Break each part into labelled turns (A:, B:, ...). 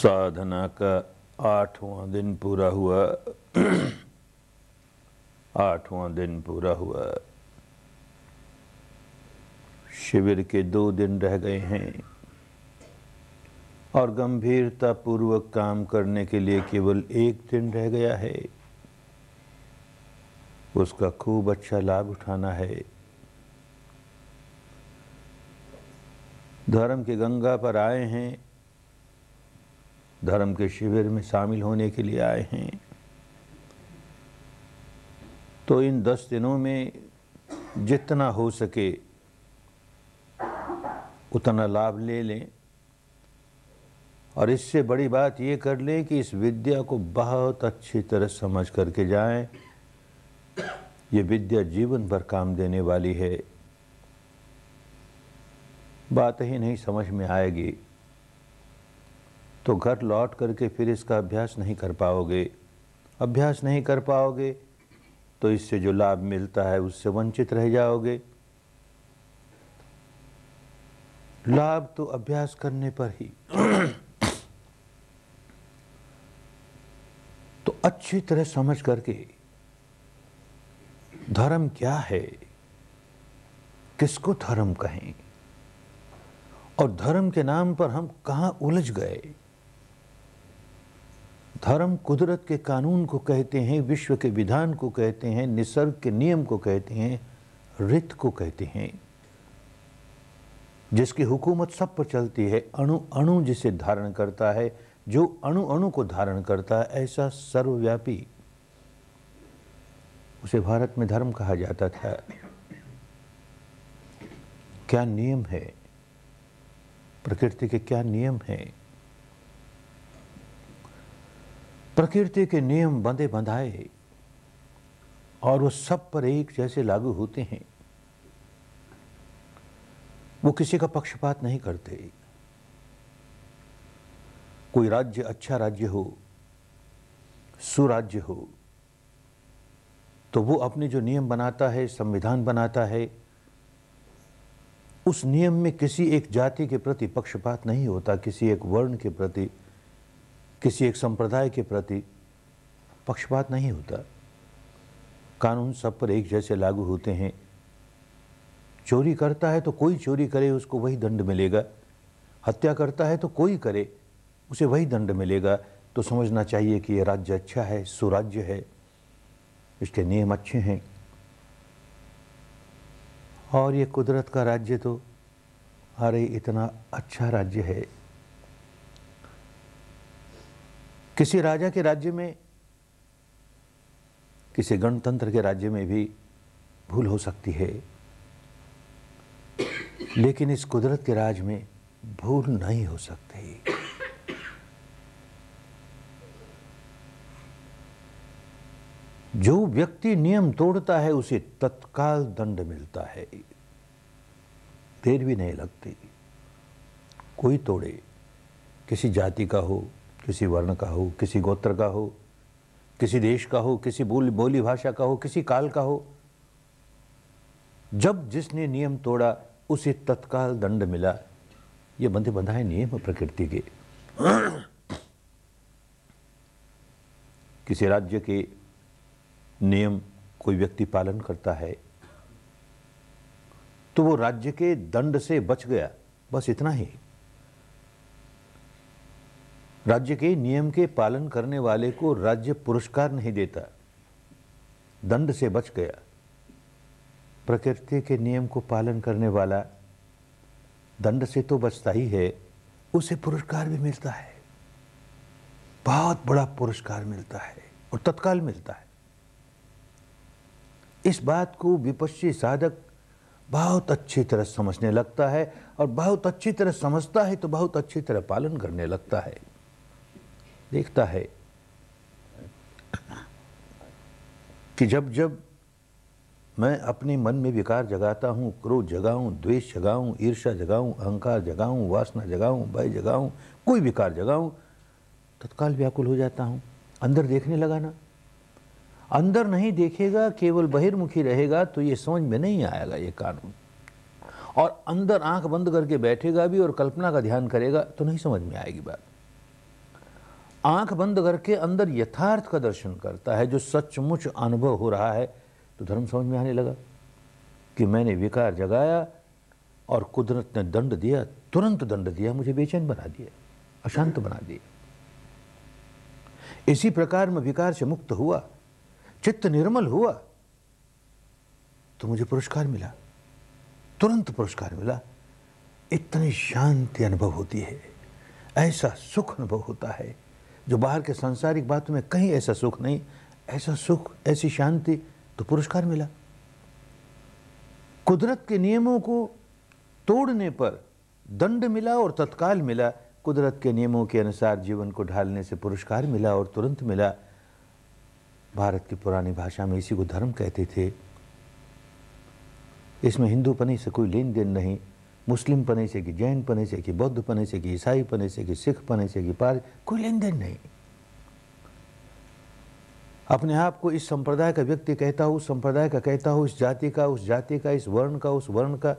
A: साधना का आठवां दिन पूरा हुआ आठवां दिन पूरा हुआ शिविर के दो दिन रह गए हैं और गंभीरता पूर्वक काम करने के लिए केवल एक दिन रह गया है उसका खूब अच्छा लाभ उठाना है धर्म के गंगा पर आए हैं धर्म के शिविर में शामिल होने के लिए आए हैं तो इन दस दिनों में जितना हो सके उतना लाभ ले लें और इससे बड़ी बात ये कर लें कि इस विद्या को बहुत अच्छी तरह समझ करके जाएं ये विद्या जीवन भर काम देने वाली है बात ही नहीं समझ में आएगी तो घर लौट करके फिर इसका अभ्यास नहीं कर पाओगे अभ्यास नहीं कर पाओगे तो इससे जो लाभ मिलता है उससे वंचित रह जाओगे लाभ तो अभ्यास करने पर ही तो अच्छी तरह समझ करके धर्म क्या है किसको धर्म कहें और धर्म के नाम पर हम कहां उलझ गए धर्म कुदरत के कानून को कहते हैं विश्व के विधान को कहते हैं निसर्ग के नियम को कहते हैं रित को कहते हैं जिसकी हुकूमत सब पर चलती है अणु अणु जिसे धारण करता है जो अणु अणु को धारण करता है ऐसा सर्वव्यापी उसे भारत में धर्म कहा जाता था क्या नियम है प्रकृति के क्या नियम हैं प्रकृति के नियम बंधे बंधाए और वो सब पर एक जैसे लागू होते हैं वो किसी का पक्षपात नहीं करते कोई राज्य अच्छा राज्य हो सुराज्य हो तो वो अपने जो नियम बनाता है संविधान बनाता है उस नियम में किसी एक जाति के प्रति पक्षपात नहीं होता किसी एक वर्ण के प्रति किसी एक संप्रदाय के प्रति पक्षपात नहीं होता कानून सब पर एक जैसे लागू होते हैं चोरी करता है तो कोई चोरी करे उसको वही दंड मिलेगा हत्या करता है तो कोई करे उसे वही दंड मिलेगा तो समझना चाहिए कि ये राज्य अच्छा है सुराज्य है इसके नियम अच्छे हैं और ये कुदरत का राज्य तो अरे इतना अच्छा राज्य है किसी राजा के राज्य में किसी गणतंत्र के राज्य में भी भूल हो सकती है लेकिन इस कुदरत के राज में भूल नहीं हो सकती जो व्यक्ति नियम तोड़ता है उसे तत्काल दंड मिलता है देर भी नहीं लगती कोई तोड़े किसी जाति का हो किसी वर्ण का हो किसी गोत्र का हो किसी देश का हो किसी बोली बोली भाषा का हो किसी काल का हो जब जिसने नियम तोड़ा उसे तत्काल दंड मिला ये बंधे बंधाए नियम प्रकृति के किसी राज्य के नियम कोई व्यक्ति पालन करता है तो वो राज्य के दंड से बच गया बस इतना ही राज्य के नियम के पालन करने वाले को राज्य पुरस्कार नहीं देता दंड से बच गया प्रकृति के नियम को पालन करने वाला दंड से तो बचता ही है उसे पुरस्कार भी मिलता है बहुत बड़ा पुरस्कार मिलता है और तत्काल मिलता है इस बात को विपक्षी साधक बहुत अच्छी तरह समझने लगता है और बहुत अच्छी तरह समझता है तो बहुत अच्छी तरह पालन करने लगता है देखता है कि जब जब मैं अपने मन में विकार जगाता हूँ क्रोध जगाऊँ द्वेष जगाऊँ ईर्षा जगाऊँ अहंकार जगाऊँ वासना जगाऊँ भय जगाऊँ कोई विकार जगाऊँ तत्काल व्याकुल हो जाता हूँ अंदर देखने लगा ना अंदर नहीं देखेगा केवल बहिर्मुखी रहेगा तो ये समझ में नहीं आएगा ये कानून और अंदर आंख बंद करके बैठेगा भी और कल्पना का ध्यान करेगा तो नहीं समझ में आएगी बात आंख बंद करके अंदर यथार्थ का दर्शन करता है जो सचमुच अनुभव हो रहा है तो धर्म समझ में आने लगा कि मैंने विकार जगाया और कुदरत ने दंड दिया तुरंत दंड दिया मुझे बेचैन बना दिया अशांत बना दिया इसी प्रकार मैं विकार से मुक्त हुआ चित्त निर्मल हुआ तो मुझे पुरस्कार मिला तुरंत पुरस्कार मिला इतनी शांति अनुभव होती है ऐसा सुख अनुभव होता है जो बाहर के सांसारिक बातों में कहीं ऐसा सुख नहीं ऐसा सुख ऐसी शांति तो पुरस्कार मिला कुदरत के नियमों को तोड़ने पर दंड मिला और तत्काल मिला कुदरत के नियमों के अनुसार जीवन को ढालने से पुरस्कार मिला और तुरंत मिला भारत की पुरानी भाषा में इसी को धर्म कहते थे इसमें हिंदूपनी से कोई लेन देन नहीं मुस्लिम पने से कि जैन पने से कि बौद्ध पने से कि ईसाई पने से कि सिख पने से कि पार कोई लेन देन नहीं अपने आप को इस संप्रदाय का व्यक्ति कहता हो उस संप्रदाय का कहता हो इस जाति का उस जाति का इस वर्ण का उस वर्ण का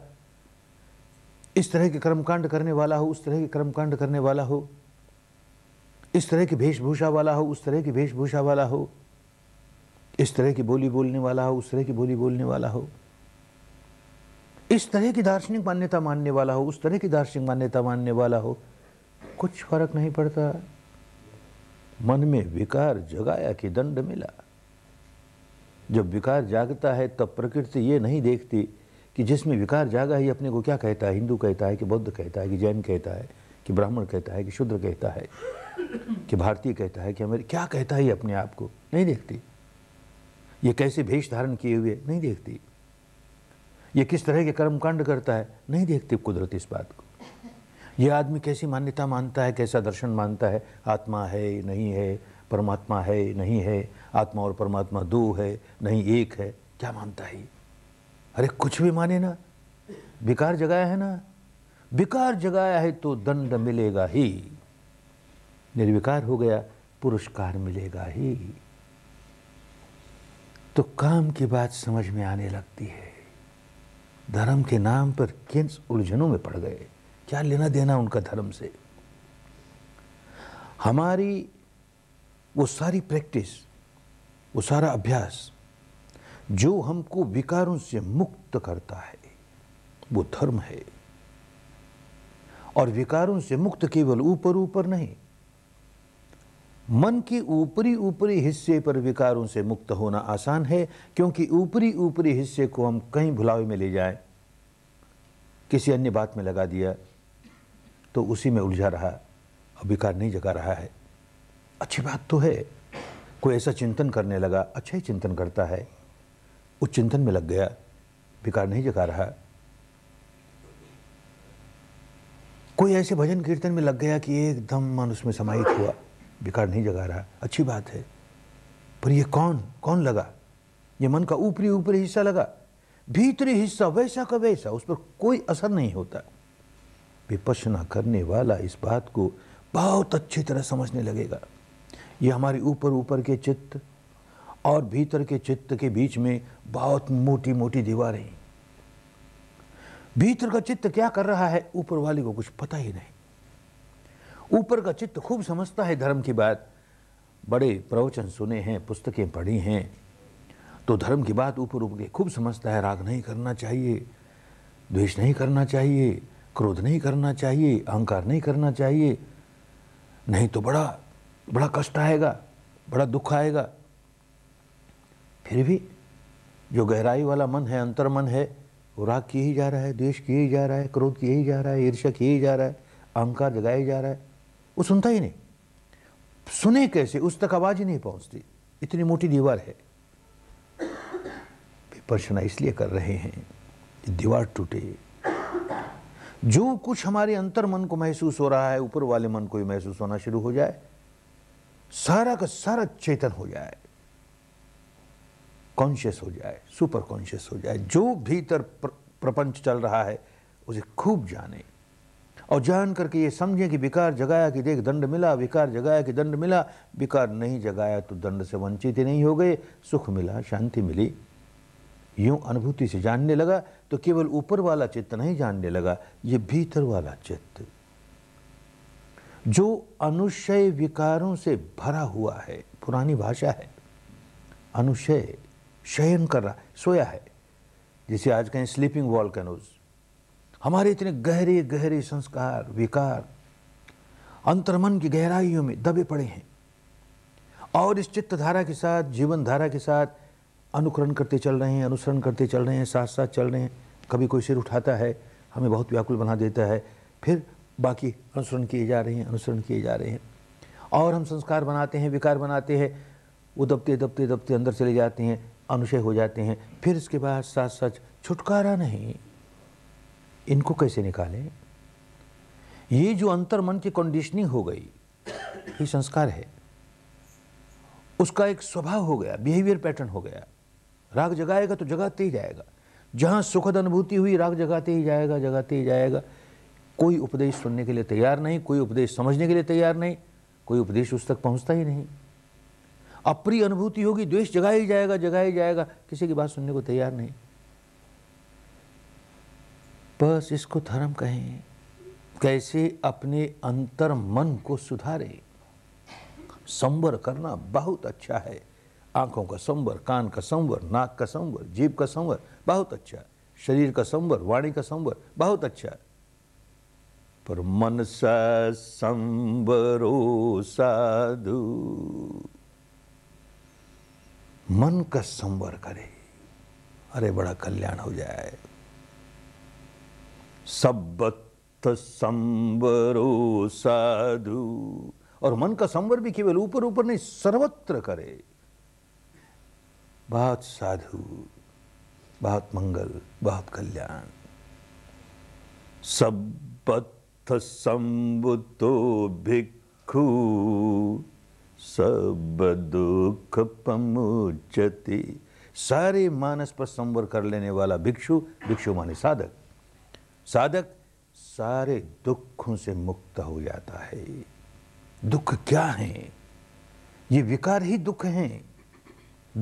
A: इस तरह के कर्मकांड करने वाला हो उस तरह के कर्मकांड करने वाला हो इस तरह की वेशभूषा वाला हो उस तरह की वेशभूषा वाला हो इस तरह की बोली बोलने वाला हो उस तरह की बोली बोलने वाला हो इस तरह की दार्शनिक मान्यता मानने वाला हो उस तरह की दार्शनिक मान्यता मानने वाला हो कुछ फर्क नहीं पड़ता मन में विकार जगाया कि दंड मिला जब विकार जागता है तब प्रकृति ये नहीं देखती कि जिसमें विकार जागा है अपने को क्या कहता है हिंदू कहता है कि बौद्ध कहता है कि जैन कहता है कि ब्राह्मण कहता है कि शूद्र कहता है कि भारतीय कहता है कि हमें क्या कहता है ये अपने आप को नहीं देखती ये कैसे भेष धारण किए हुए नहीं देखती ये किस तरह के कर्मकांड करता है नहीं देखती कुदरत इस बात को ये आदमी कैसी मान्यता मानता है कैसा दर्शन मानता है आत्मा है नहीं है परमात्मा है नहीं है आत्मा और परमात्मा दो है नहीं एक है क्या मानता है अरे कुछ भी माने ना बेकार जगाया है ना बेकार जगाया है तो दंड मिलेगा ही निर्विकार हो गया पुरस्कार मिलेगा ही तो काम की बात समझ में आने लगती है धर्म के नाम पर किन उलझनों में पड़ गए क्या लेना देना उनका धर्म से हमारी वो सारी प्रैक्टिस वो सारा अभ्यास जो हमको विकारों से मुक्त करता है वो धर्म है और विकारों से मुक्त केवल ऊपर ऊपर नहीं मन की ऊपरी ऊपरी हिस्से पर विकारों से मुक्त होना आसान है क्योंकि ऊपरी ऊपरी हिस्से को हम कहीं भुलावे में ले जाए किसी अन्य बात में लगा दिया तो उसी में उलझा रहा और विकार नहीं जगा रहा है अच्छी बात तो है कोई ऐसा चिंतन करने लगा अच्छा ही चिंतन करता है उस चिंतन में लग गया विकार नहीं जगा रहा कोई ऐसे भजन कीर्तन में लग गया कि एकदम मन उसमें समाहित हुआ बेकार नहीं जगा रहा अच्छी बात है पर ये कौन कौन लगा ये मन का ऊपरी ऊपरी हिस्सा लगा भीतरी हिस्सा वैसा का वैसा उस पर कोई असर नहीं होता विपसना करने वाला इस बात को बहुत अच्छी तरह समझने लगेगा ये हमारे ऊपर ऊपर के चित्त और भीतर के चित्त के बीच में बहुत मोटी मोटी दीवारें भीतर का चित्त क्या कर रहा है ऊपर वाले को कुछ पता ही नहीं ऊपर का चित्त खूब समझता है धर्म की बात बड़े प्रवचन सुने हैं पुस्तकें पढ़ी हैं तो धर्म की बात ऊपर ऊपर के खूब समझता है राग नहीं करना चाहिए द्वेष नहीं करना चाहिए क्रोध नहीं करना चाहिए अहंकार नहीं करना चाहिए नहीं तो बड़ा बड़ा कष्ट आएगा बड़ा दुख आएगा फिर भी जो गहराई वाला मन है अंतर मन है वो राग किए ही जा रहा है द्वेष किए ही जा रहा है क्रोध किए ही जा रहा है ईर्ष्या किए ही जा रहा है अहंकार जगाया जा रहा है वो सुनता ही नहीं सुने कैसे उस तक आवाज़ ही नहीं पहुंचती इतनी मोटी दीवार है विपर्शना इसलिए कर रहे हैं कि दीवार टूटे जो कुछ हमारे अंतर मन को महसूस हो रहा है ऊपर वाले मन को ही महसूस होना शुरू हो जाए सारा का सारा चेतन हो जाए कॉन्शियस हो जाए सुपर कॉन्शियस हो जाए जो भीतर प्र, प्रपंच चल रहा है उसे खूब जाने और जान करके ये समझें कि विकार जगाया कि देख दंड मिला विकार जगाया कि दंड मिला विकार नहीं जगाया तो दंड से वंचित ही नहीं हो गए सुख मिला शांति मिली यूं अनुभूति से जानने लगा तो केवल ऊपर वाला चित्त नहीं जानने लगा ये भीतर वाला चित्त जो अनुशय विकारों से भरा हुआ है पुरानी भाषा है अनुशय शयन कर रहा सोया है जिसे आज कहें स्लीपिंग वॉल कैनोज हमारे इतने गहरे गहरे संस्कार विकार अंतर्मन की गहराइयों में दबे पड़े हैं और इस चित्त धारा के साथ जीवन धारा के साथ अनुकरण करते चल रहे हैं अनुसरण करते चल रहे हैं साथ साथ चल रहे हैं कभी कोई सिर उठाता है हमें बहुत व्याकुल बना देता है फिर बाकी अनुसरण किए जा रहे हैं अनुसरण किए जा रहे हैं और हम संस्कार बनाते हैं विकार बनाते हैं वो दबते दबते दबते अंदर चले जाते हैं अनुशय हो जाते हैं फिर इसके बाद साथ साथ छुटकारा नहीं इनको कैसे निकालें ये जो अंतर मन की कंडीशनिंग हो गई ये संस्कार है उसका एक स्वभाव हो गया बिहेवियर पैटर्न हो गया राग जगाएगा तो जगाते ही जाएगा जहाँ सुखद अनुभूति हुई राग जगाते ही जाएगा जगाते ही जाएगा कोई उपदेश सुनने के लिए तैयार नहीं कोई उपदेश समझने के लिए तैयार नहीं कोई उपदेश उस तक पहुँचता ही नहीं अप्रिय अनुभूति होगी द्वेष जगाया ही जाएगा जगाया ही जाएगा किसी की बात सुनने को तैयार नहीं बस इसको धर्म कहें कैसे अपने अंतर मन को सुधारे संवर करना बहुत अच्छा है आंखों का संवर कान का संवर नाक का संवर जीभ का संवर बहुत अच्छा शरीर का संवर वाणी का संवर बहुत अच्छा पर मन संवरो साधु मन का संवर करे अरे बड़ा कल्याण हो जाए सब्बत संवरो साधु और मन का संवर भी केवल ऊपर ऊपर नहीं सर्वत्र करे बहुत साधु बहुत मंगल बहुत कल्याण सब्बत संबुतो भिक्खु सब दुख पमुचती सारे मानस पर संवर कर लेने वाला भिक्षु भिक्षु माने साधक साधक सारे दुखों से मुक्त हो जाता है दुख क्या है ये विकार ही दुख हैं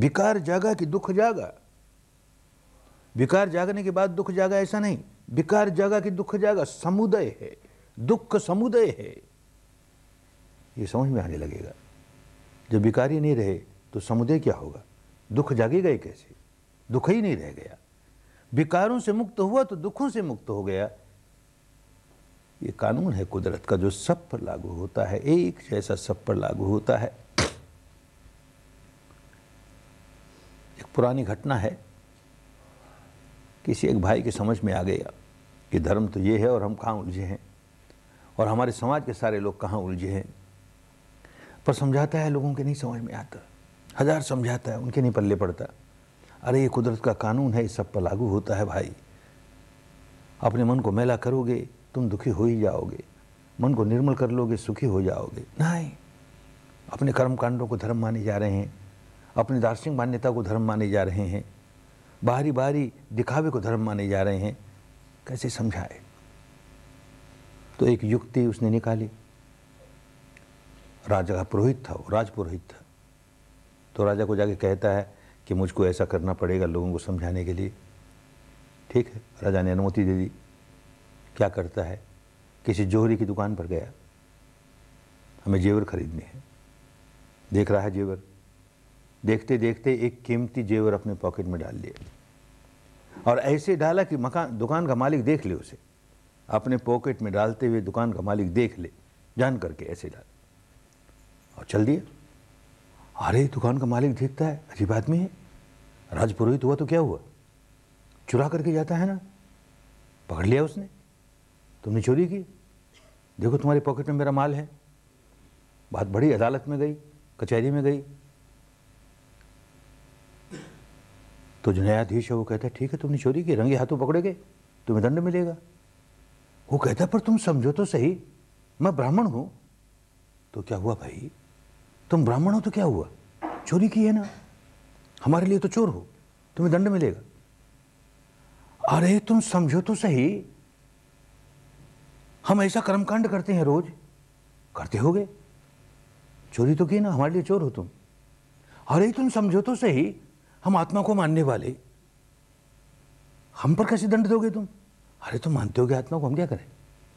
A: विकार जागा कि दुख जागा विकार जागने के बाद दुख जागा ऐसा नहीं विकार जागा कि दुख जागा समुदय है दुख समुदय है ये समझ में आने लगेगा जब विकारी नहीं रहे तो समुदय क्या होगा दुख जागेगा ही कैसे दुख ही नहीं रह गया विकारों से मुक्त हुआ तो दुखों से मुक्त हो गया ये कानून है कुदरत का जो सब पर लागू होता है एक जैसा सब पर लागू होता है एक पुरानी घटना है किसी एक भाई के समझ में आ गया कि धर्म तो ये है और हम कहाँ उलझे हैं और हमारे समाज के सारे लोग कहाँ उलझे हैं पर समझाता है लोगों के नहीं समझ में आता हज़ार समझाता है उनके नहीं पल्ले पड़ता अरे ये कुदरत का कानून है इस सब पर लागू होता है भाई अपने मन को मेला करोगे तुम दुखी हो ही जाओगे मन को निर्मल कर लोगे सुखी हो जाओगे नहीं अपने कर्म कांडों को धर्म माने जा रहे हैं अपनी दार्शनिक मान्यता को धर्म माने जा रहे हैं बाहरी बाहरी दिखावे को धर्म माने जा रहे हैं कैसे समझाए तो एक युक्ति उसने निकाली राजा का पुरोहित था वो राजपुरोहित था तो राजा को जाके कहता है कि मुझको ऐसा करना पड़ेगा लोगों को समझाने के लिए ठीक है राजा ने अनुमति दे दी क्या करता है किसी जोहरी की दुकान पर गया हमें जेवर खरीदने हैं देख रहा है जेवर देखते देखते एक कीमती जेवर अपने पॉकेट में डाल लिया और ऐसे डाला कि मकान दुकान का मालिक देख ले उसे अपने पॉकेट में डालते हुए दुकान का मालिक देख ले जान करके ऐसे डाल और चल दिया अरे दुकान का मालिक देखता है अजीब आदमी है राजपुरोहित हुआ तो क्या हुआ चुरा करके जाता है ना पकड़ लिया उसने तुमने चोरी की देखो तुम्हारी पॉकेट में मेरा माल है बात बड़ी अदालत में गई कचहरी में गई तो जो न्यायाधीश है वो कहता है ठीक है तुमने चोरी की रंगे हाथों पकड़े गए तुम्हें दंड मिलेगा वो कहता पर तुम समझो तो सही मैं ब्राह्मण हूं तो क्या हुआ भाई तुम ब्राह्मण हो तो क्या हुआ चोरी की है ना हमारे लिए तो चोर हो तुम्हें दंड मिलेगा अरे तुम समझो तो सही हम ऐसा कर्मकांड करते हैं रोज करते होगे चोरी तो की ना हमारे लिए चोर हो तुम अरे तुम समझो तो सही हम आत्मा को मानने वाले हम पर कैसे दंड दोगे तुम अरे तुम मानते होगे आत्मा को हम क्या करें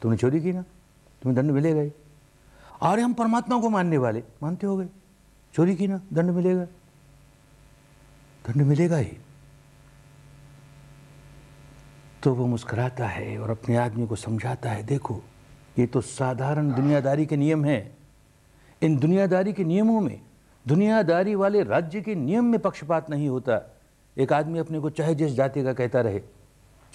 A: तुमने चोरी की ना तुम्हें दंड मिलेगा ही अरे हम परमात्मा को मानने वाले मानते हो गए चोरी की ना दंड मिलेगा दंड मिलेगा ही तो वो मुस्कुराता है और अपने आदमी को समझाता है देखो ये तो साधारण हाँ। दुनियादारी के नियम हैं इन दुनियादारी के नियमों में दुनियादारी वाले राज्य के नियम में पक्षपात नहीं होता एक आदमी अपने को चाहे जिस जाति का कहता रहे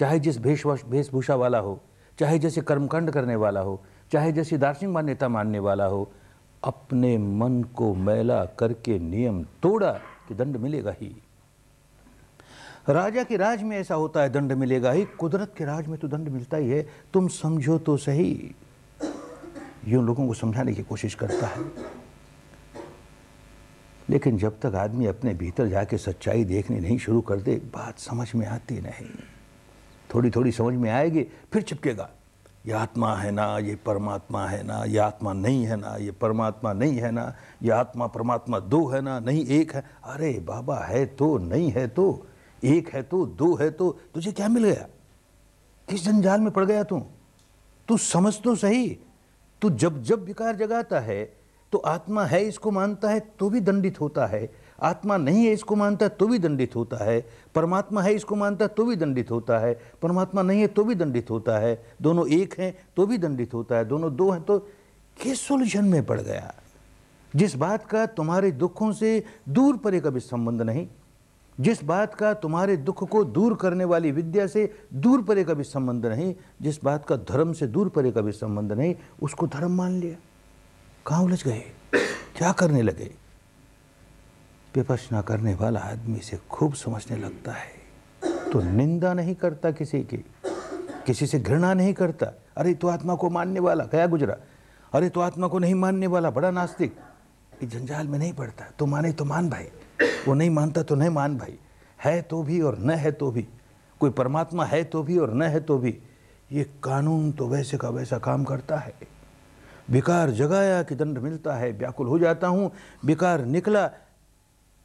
A: चाहे जिस भेष वेशभूषा वाला हो चाहे जैसे कर्मकांड करने वाला हो चाहे जैसे दार्शनिक मान्यता मानने वाला हो अपने मन को मैला करके नियम तोड़ा कि दंड मिलेगा ही राजा के राज में ऐसा होता है दंड मिलेगा ही कुदरत के राज में तो दंड मिलता ही है तुम समझो तो सही यूँ लोगों को समझाने की कोशिश करता है लेकिन जब तक आदमी अपने भीतर जाके सच्चाई देखनी नहीं शुरू कर दे बात समझ में आती नहीं थोड़ी थोड़ी समझ में आएगी फिर चिपकेगा ये आत्मा है ना ये परमात्मा है ना ये आत्मा नहीं है ना ये परमात्मा नहीं है ना ये आत्मा परमात्मा दो है ना नहीं एक है अरे बाबा है तो नहीं है तो एक है तो दो है तो तुझे क्या मिल गया किस जंजाल में पड़ गया तू तू समझ तो सही तू जब जब विकार जगाता है तो आत्मा है इसको मानता है तो भी दंडित होता है आत्मा नहीं है इसको मानता तो भी दंडित होता है परमात्मा है इसको मानता है तो भी दंडित होता है परमात्मा नहीं है तो भी दंडित होता है दोनों एक हैं तो भी दंडित होता है दोनों दो हैं तो किस सोल्यूशन में पड़ गया जिस बात का तुम्हारे दुखों से दूर परे का भी संबंध नहीं जिस बात का तुम्हारे दुख को दूर करने वाली विद्या से दूर परे का भी संबंध नहीं जिस बात का धर्म से दूर परे का भी संबंध नहीं उसको धर्म मान लिया कहाँ उलझ गए क्या करने लगे विपसना करने वाला आदमी से खूब समझने लगता है तो निंदा नहीं करता किसी की किसी से घृणा नहीं करता अरे तो आत्मा को मानने वाला क्या गुजरा अरे तो आत्मा को नहीं मानने वाला बड़ा नास्तिक इस जंजाल में नहीं पड़ता तो माने तो मान भाई वो नहीं मानता तो नहीं मान भाई है तो भी और न है तो भी कोई परमात्मा है तो भी और न है तो भी ये कानून तो वैसे का वैसा काम करता है बेकार जगाया कि दंड मिलता है व्याकुल हो जाता हूँ बेकार निकला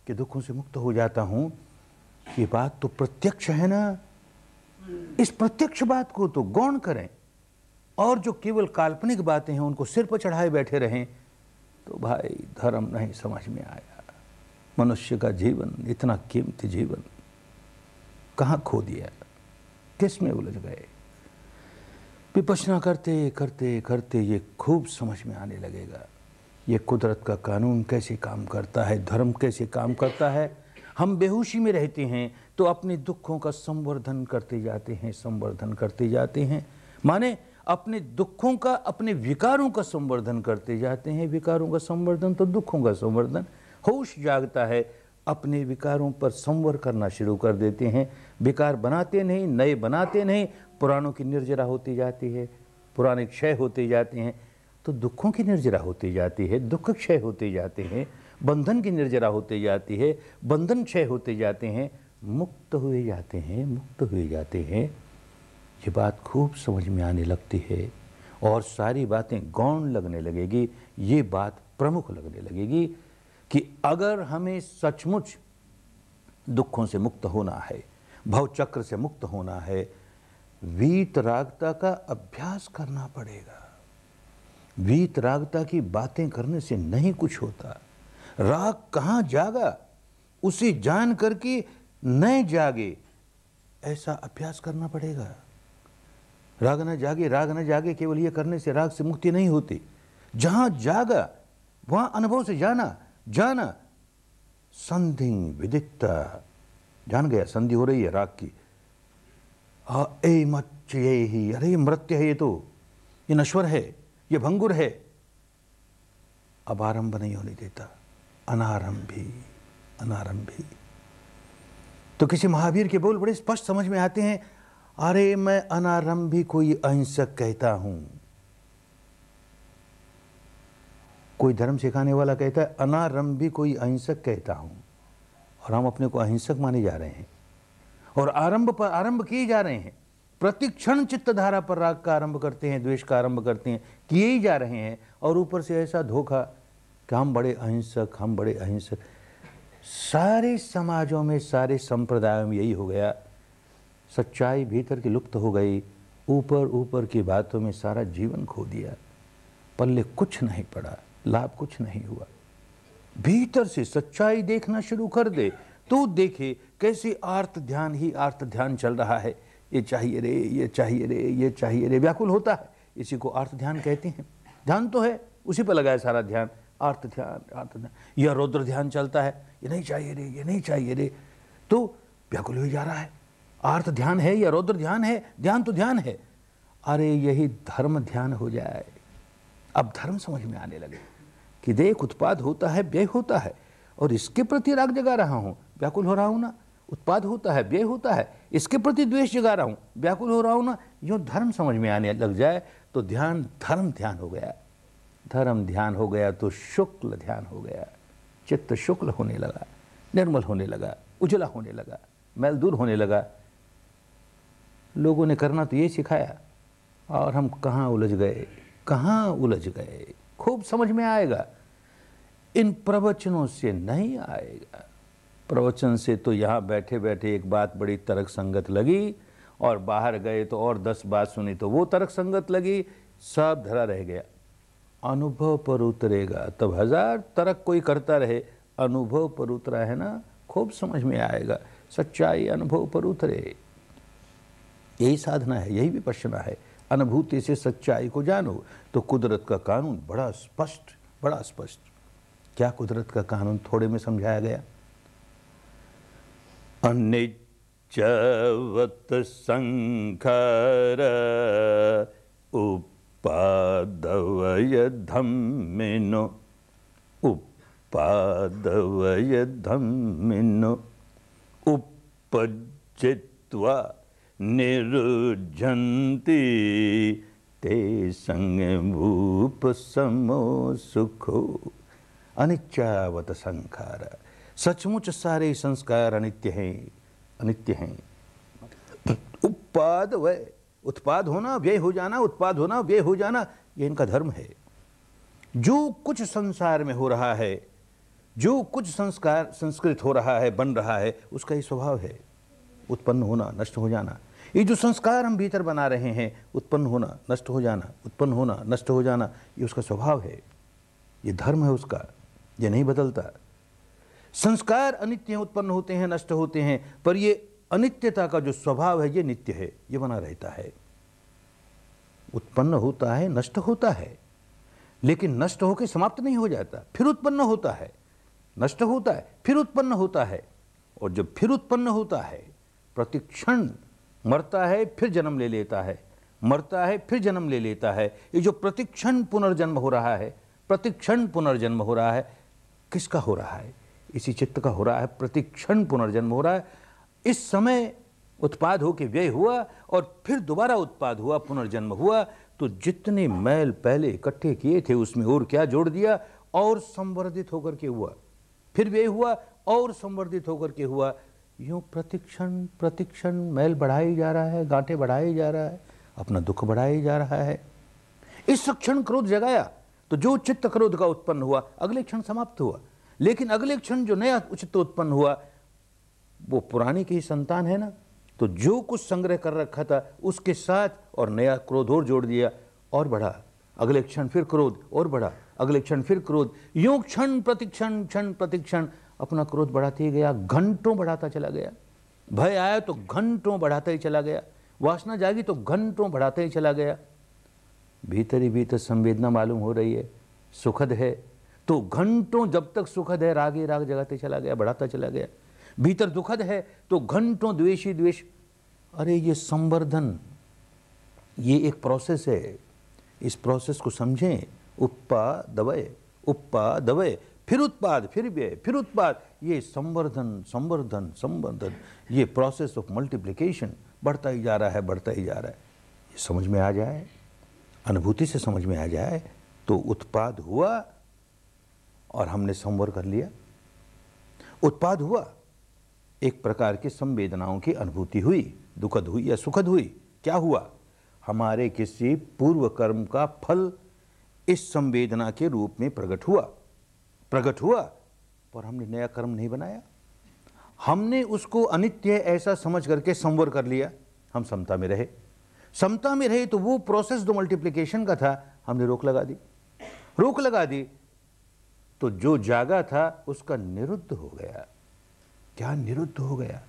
A: कि दुखों से मुक्त हो जाता हूँ ये बात तो प्रत्यक्ष है ना इस प्रत्यक्ष बात को तो गौण करें और जो केवल काल्पनिक बातें हैं उनको सिर पर चढ़ाए बैठे रहें तो भाई धर्म नहीं समझ में आया मनुष्य का जीवन इतना कीमती जीवन कहाँ खो दिया किस में उलझ गए विपचना करते करते करते ये खूब समझ में आने लगेगा ये कुदरत का कानून कैसे काम करता है धर्म कैसे काम करता है हम बेहोशी में रहते हैं तो अपने दुखों का संवर्धन करते जाते हैं संवर्धन करते जाते हैं माने अपने दुखों का अपने विकारों का संवर्धन करते जाते हैं विकारों का संवर्धन तो दुखों का संवर्धन होश जागता है अपने विकारों पर संवर करना शुरू कर देते हैं विकार बनाते नहीं नए बनाते नहीं पुरानों की निर्जरा होती जाती है पुराने क्षय होते जाते हैं तो दुखों की निर्जरा होती जाती है दुख क्षय होते जाते हैं बंधन की निर्जरा होती जाती है बंधन क्षय होते जाते हैं मुक्त हुए जाते हैं मुक्त हुए जाते हैं ये बात खूब समझ में आने लगती है और सारी बातें गौण लगने लगेगी ये बात प्रमुख लगने लगेगी कि अगर हमें सचमुच दुखों से मुक्त होना है चक्र से मुक्त होना है वीतरागता का अभ्यास करना पड़ेगा वीतरागता की बातें करने से नहीं कुछ होता राग कहाँ जागा उसे जान करके न जागे ऐसा अभ्यास करना पड़ेगा राग न जागे राग न जागे केवल ये करने से राग से मुक्ति नहीं होती जहाँ जागा वहाँ अनुभव से जाना जान संधि विदित जान गया संधि हो रही है राग की अ मच ये ही अरे ये मृत्य है ये तो ये नश्वर है ये भंगुर है अब आरंभ नहीं होने देता अनारंभी अनारंभी तो किसी महावीर के बोल बड़े स्पष्ट समझ में आते हैं अरे मैं अनारंभी कोई अहिंसक कहता हूं कोई धर्म सिखाने वाला कहता है अनारम भी कोई अहिंसक कहता हूँ और हम अपने को अहिंसक माने जा रहे हैं और आरंभ पर आरंभ किए जा रहे हैं प्रतिक्षण चित्तधारा पर राग का आरंभ करते हैं द्वेष का आरंभ करते हैं किए ही जा रहे हैं और ऊपर से ऐसा धोखा कि हम बड़े अहिंसक हम बड़े अहिंसक सारे समाजों में सारे संप्रदायों में यही हो गया सच्चाई भीतर की लुप्त हो गई ऊपर ऊपर की बातों में सारा जीवन खो दिया पल्ले कुछ नहीं पड़ा लाभ कुछ नहीं हुआ भीतर से सच्चाई देखना शुरू कर दे तो देखे कैसे आर्त ध्यान ही आर्त ध्यान चल रहा है ये चाहिए रे ये चाहिए रे ये चाहिए रे व्याकुल होता है इसी को आर्थ ध्यान कहते हैं ध्यान तो है उसी पर लगाए सारा ध्यान आर्थ ध्यान आर्थ ध्यान यह रौद्र ध्यान चलता है ये नहीं चाहिए रे ये नहीं चाहिए रे तो व्याकुल हो जा रहा है आर्थ ध्यान है या रौद्र ध्यान है ध्यान तो ध्यान है अरे यही धर्म ध्यान हो जाए अब धर्म समझ में आने लगे कि देख उत्पाद होता है व्यय होता है और इसके प्रति राग जगा रहा हूँ व्याकुल हो रहा हूँ ना उत्पाद होता है व्यय होता है इसके प्रति द्वेष जगा रहा हूँ व्याकुल हो रहा हूँ ना यूँ धर्म समझ में आने लग जाए तो ध्यान धर्म ध्यान हो गया धर्म ध्यान हो गया तो शुक्ल ध्यान हो गया चित्त शुक्ल होने लगा निर्मल होने लगा उजला होने लगा मैल दूर होने लगा लोगों ने करना तो ये सिखाया और हम कहाँ उलझ गए कहाँ उलझ गए खूब समझ में आएगा इन प्रवचनों से नहीं आएगा प्रवचन से तो यहाँ बैठे बैठे एक बात बड़ी तर्क संगत लगी और बाहर गए तो और दस बात सुनी तो वो तर्क संगत लगी सब धरा रह गया अनुभव पर उतरेगा तब हजार तर्क कोई करता रहे अनुभव पर उतरा है ना खूब समझ में आएगा सच्चाई अनुभव पर उतरे यही साधना है यही प्रश्न है अनुभूति से सच्चाई को जानो तो कुदरत का कानून बड़ा स्पष्ट बड़ा स्पष्ट क्या कुदरत का कानून थोड़े में समझाया गया अनिचवत संखर उपादवय धम्मिनो उपादवय धम्मिनो उपजित्वा निरुझन्ति ते समो सुखो अनित्यावत संखार सचमुच सारे संस्कार अनित्य हैं अनित्य हैं उत्पाद व उत्पाद होना व्यय हो जाना उत्पाद होना व्यय हो जाना ये इनका धर्म है जो कुछ संसार में हो रहा है जो कुछ संस्कार संस्कृत हो रहा है बन रहा है उसका ही स्वभाव है उत्पन्न होना नष्ट हो जाना ये जो संस्कार हम भीतर बना रहे हैं उत्पन्न होना नष्ट हो जाना उत्पन्न होना नष्ट हो जाना ये उसका स्वभाव है ये धर्म है उसका ये नहीं बदलता संस्कार अनित्य उत्पन्न होते हैं नष्ट होते हैं पर ये अनित्यता का जो स्वभाव है ये नित्य है ये बना रहता है उत्पन्न होता है नष्ट होता है लेकिन नष्ट होकर समाप्त नहीं हो जाता फिर उत्पन्न होता है नष्ट होता है फिर उत्पन्न होता है और जब फिर उत्पन्न होता है प्रतिक्षण मरता है फिर जन्म ले लेता है मरता है फिर जन्म ले लेता है ये जो प्रतिक्षण पुनर्जन्म हो रहा है प्रतिक्षण पुनर्जन्म हो रहा है किसका हो रहा है इसी चित्त का हो रहा है प्रतिक्षण पुनर्जन्म हो रहा है इस समय उत्पाद होकर व्यय हुआ और फिर दोबारा उत्पाद हुआ पुनर्जन्म हुआ तो जितने मैल पहले इकट्ठे किए थे उसमें और क्या जोड़ दिया और संवर्धित होकर के हुआ फिर व्यय हुआ और संवर्धित होकर के हुआ यूँ प्रतिक्षण प्रतिक्षण मैल बढ़ाए जा रहा है गांठे बढ़ाए जा रहा है अपना दुख बढ़ाए जा रहा है इस क्षण क्रोध जगाया तो जो चित्त क्रोध का उत्पन्न हुआ अगले क्षण समाप्त हुआ लेकिन अगले क्षण जो नया चित्त उत्पन्न हुआ वो पुराने की ही संतान है ना तो जो कुछ संग्रह कर रखा था उसके साथ और नया क्रोध और जोड़ दिया और बढ़ा अगले क्षण फिर क्रोध और बढ़ा अगले क्षण फिर क्रोध यूं क्षण प्रतिक्षण क्षण प्रतिक्षण अपना क्रोध बढ़ाते ही गया घंटों बढ़ाता चला गया भय आया तो घंटों बढ़ाता ही चला गया वासना जागी तो घंटों बढ़ाता ही चला गया भीतर ही भीतर संवेदना मालूम हो रही है सुखद है तो घंटों जब तक सुखद है राग ही राग जगाते चला गया बढ़ाता चला गया भीतर दुखद है तो घंटों द्वेष ही द्वेष अरे ये संवर्धन ये एक प्रोसेस है इस प्रोसेस को समझें उप्पा दवय उप्पा दवय फिर उत्पाद फिर व्यय फिर उत्पाद ये संवर्धन संवर्धन संवर्धन ये प्रोसेस ऑफ मल्टीप्लिकेशन बढ़ता ही जा रहा है बढ़ता ही जा रहा है ये समझ में आ जाए अनुभूति से समझ में आ जाए तो उत्पाद हुआ और हमने संवर कर लिया उत्पाद हुआ एक प्रकार की संवेदनाओं की अनुभूति हुई दुखद हुई या सुखद हुई क्या हुआ हमारे किसी पूर्व कर्म का फल इस संवेदना के रूप में प्रकट हुआ प्रकट हुआ पर हमने नया कर्म नहीं बनाया हमने उसको अनित्य ऐसा समझ करके संवर कर लिया हम समता में रहे समता में रहे तो वो प्रोसेस जो मल्टीप्लीकेशन का था हमने रोक लगा दी रोक लगा दी तो जो जागा था उसका निरुद्ध हो गया क्या निरुद्ध हो गया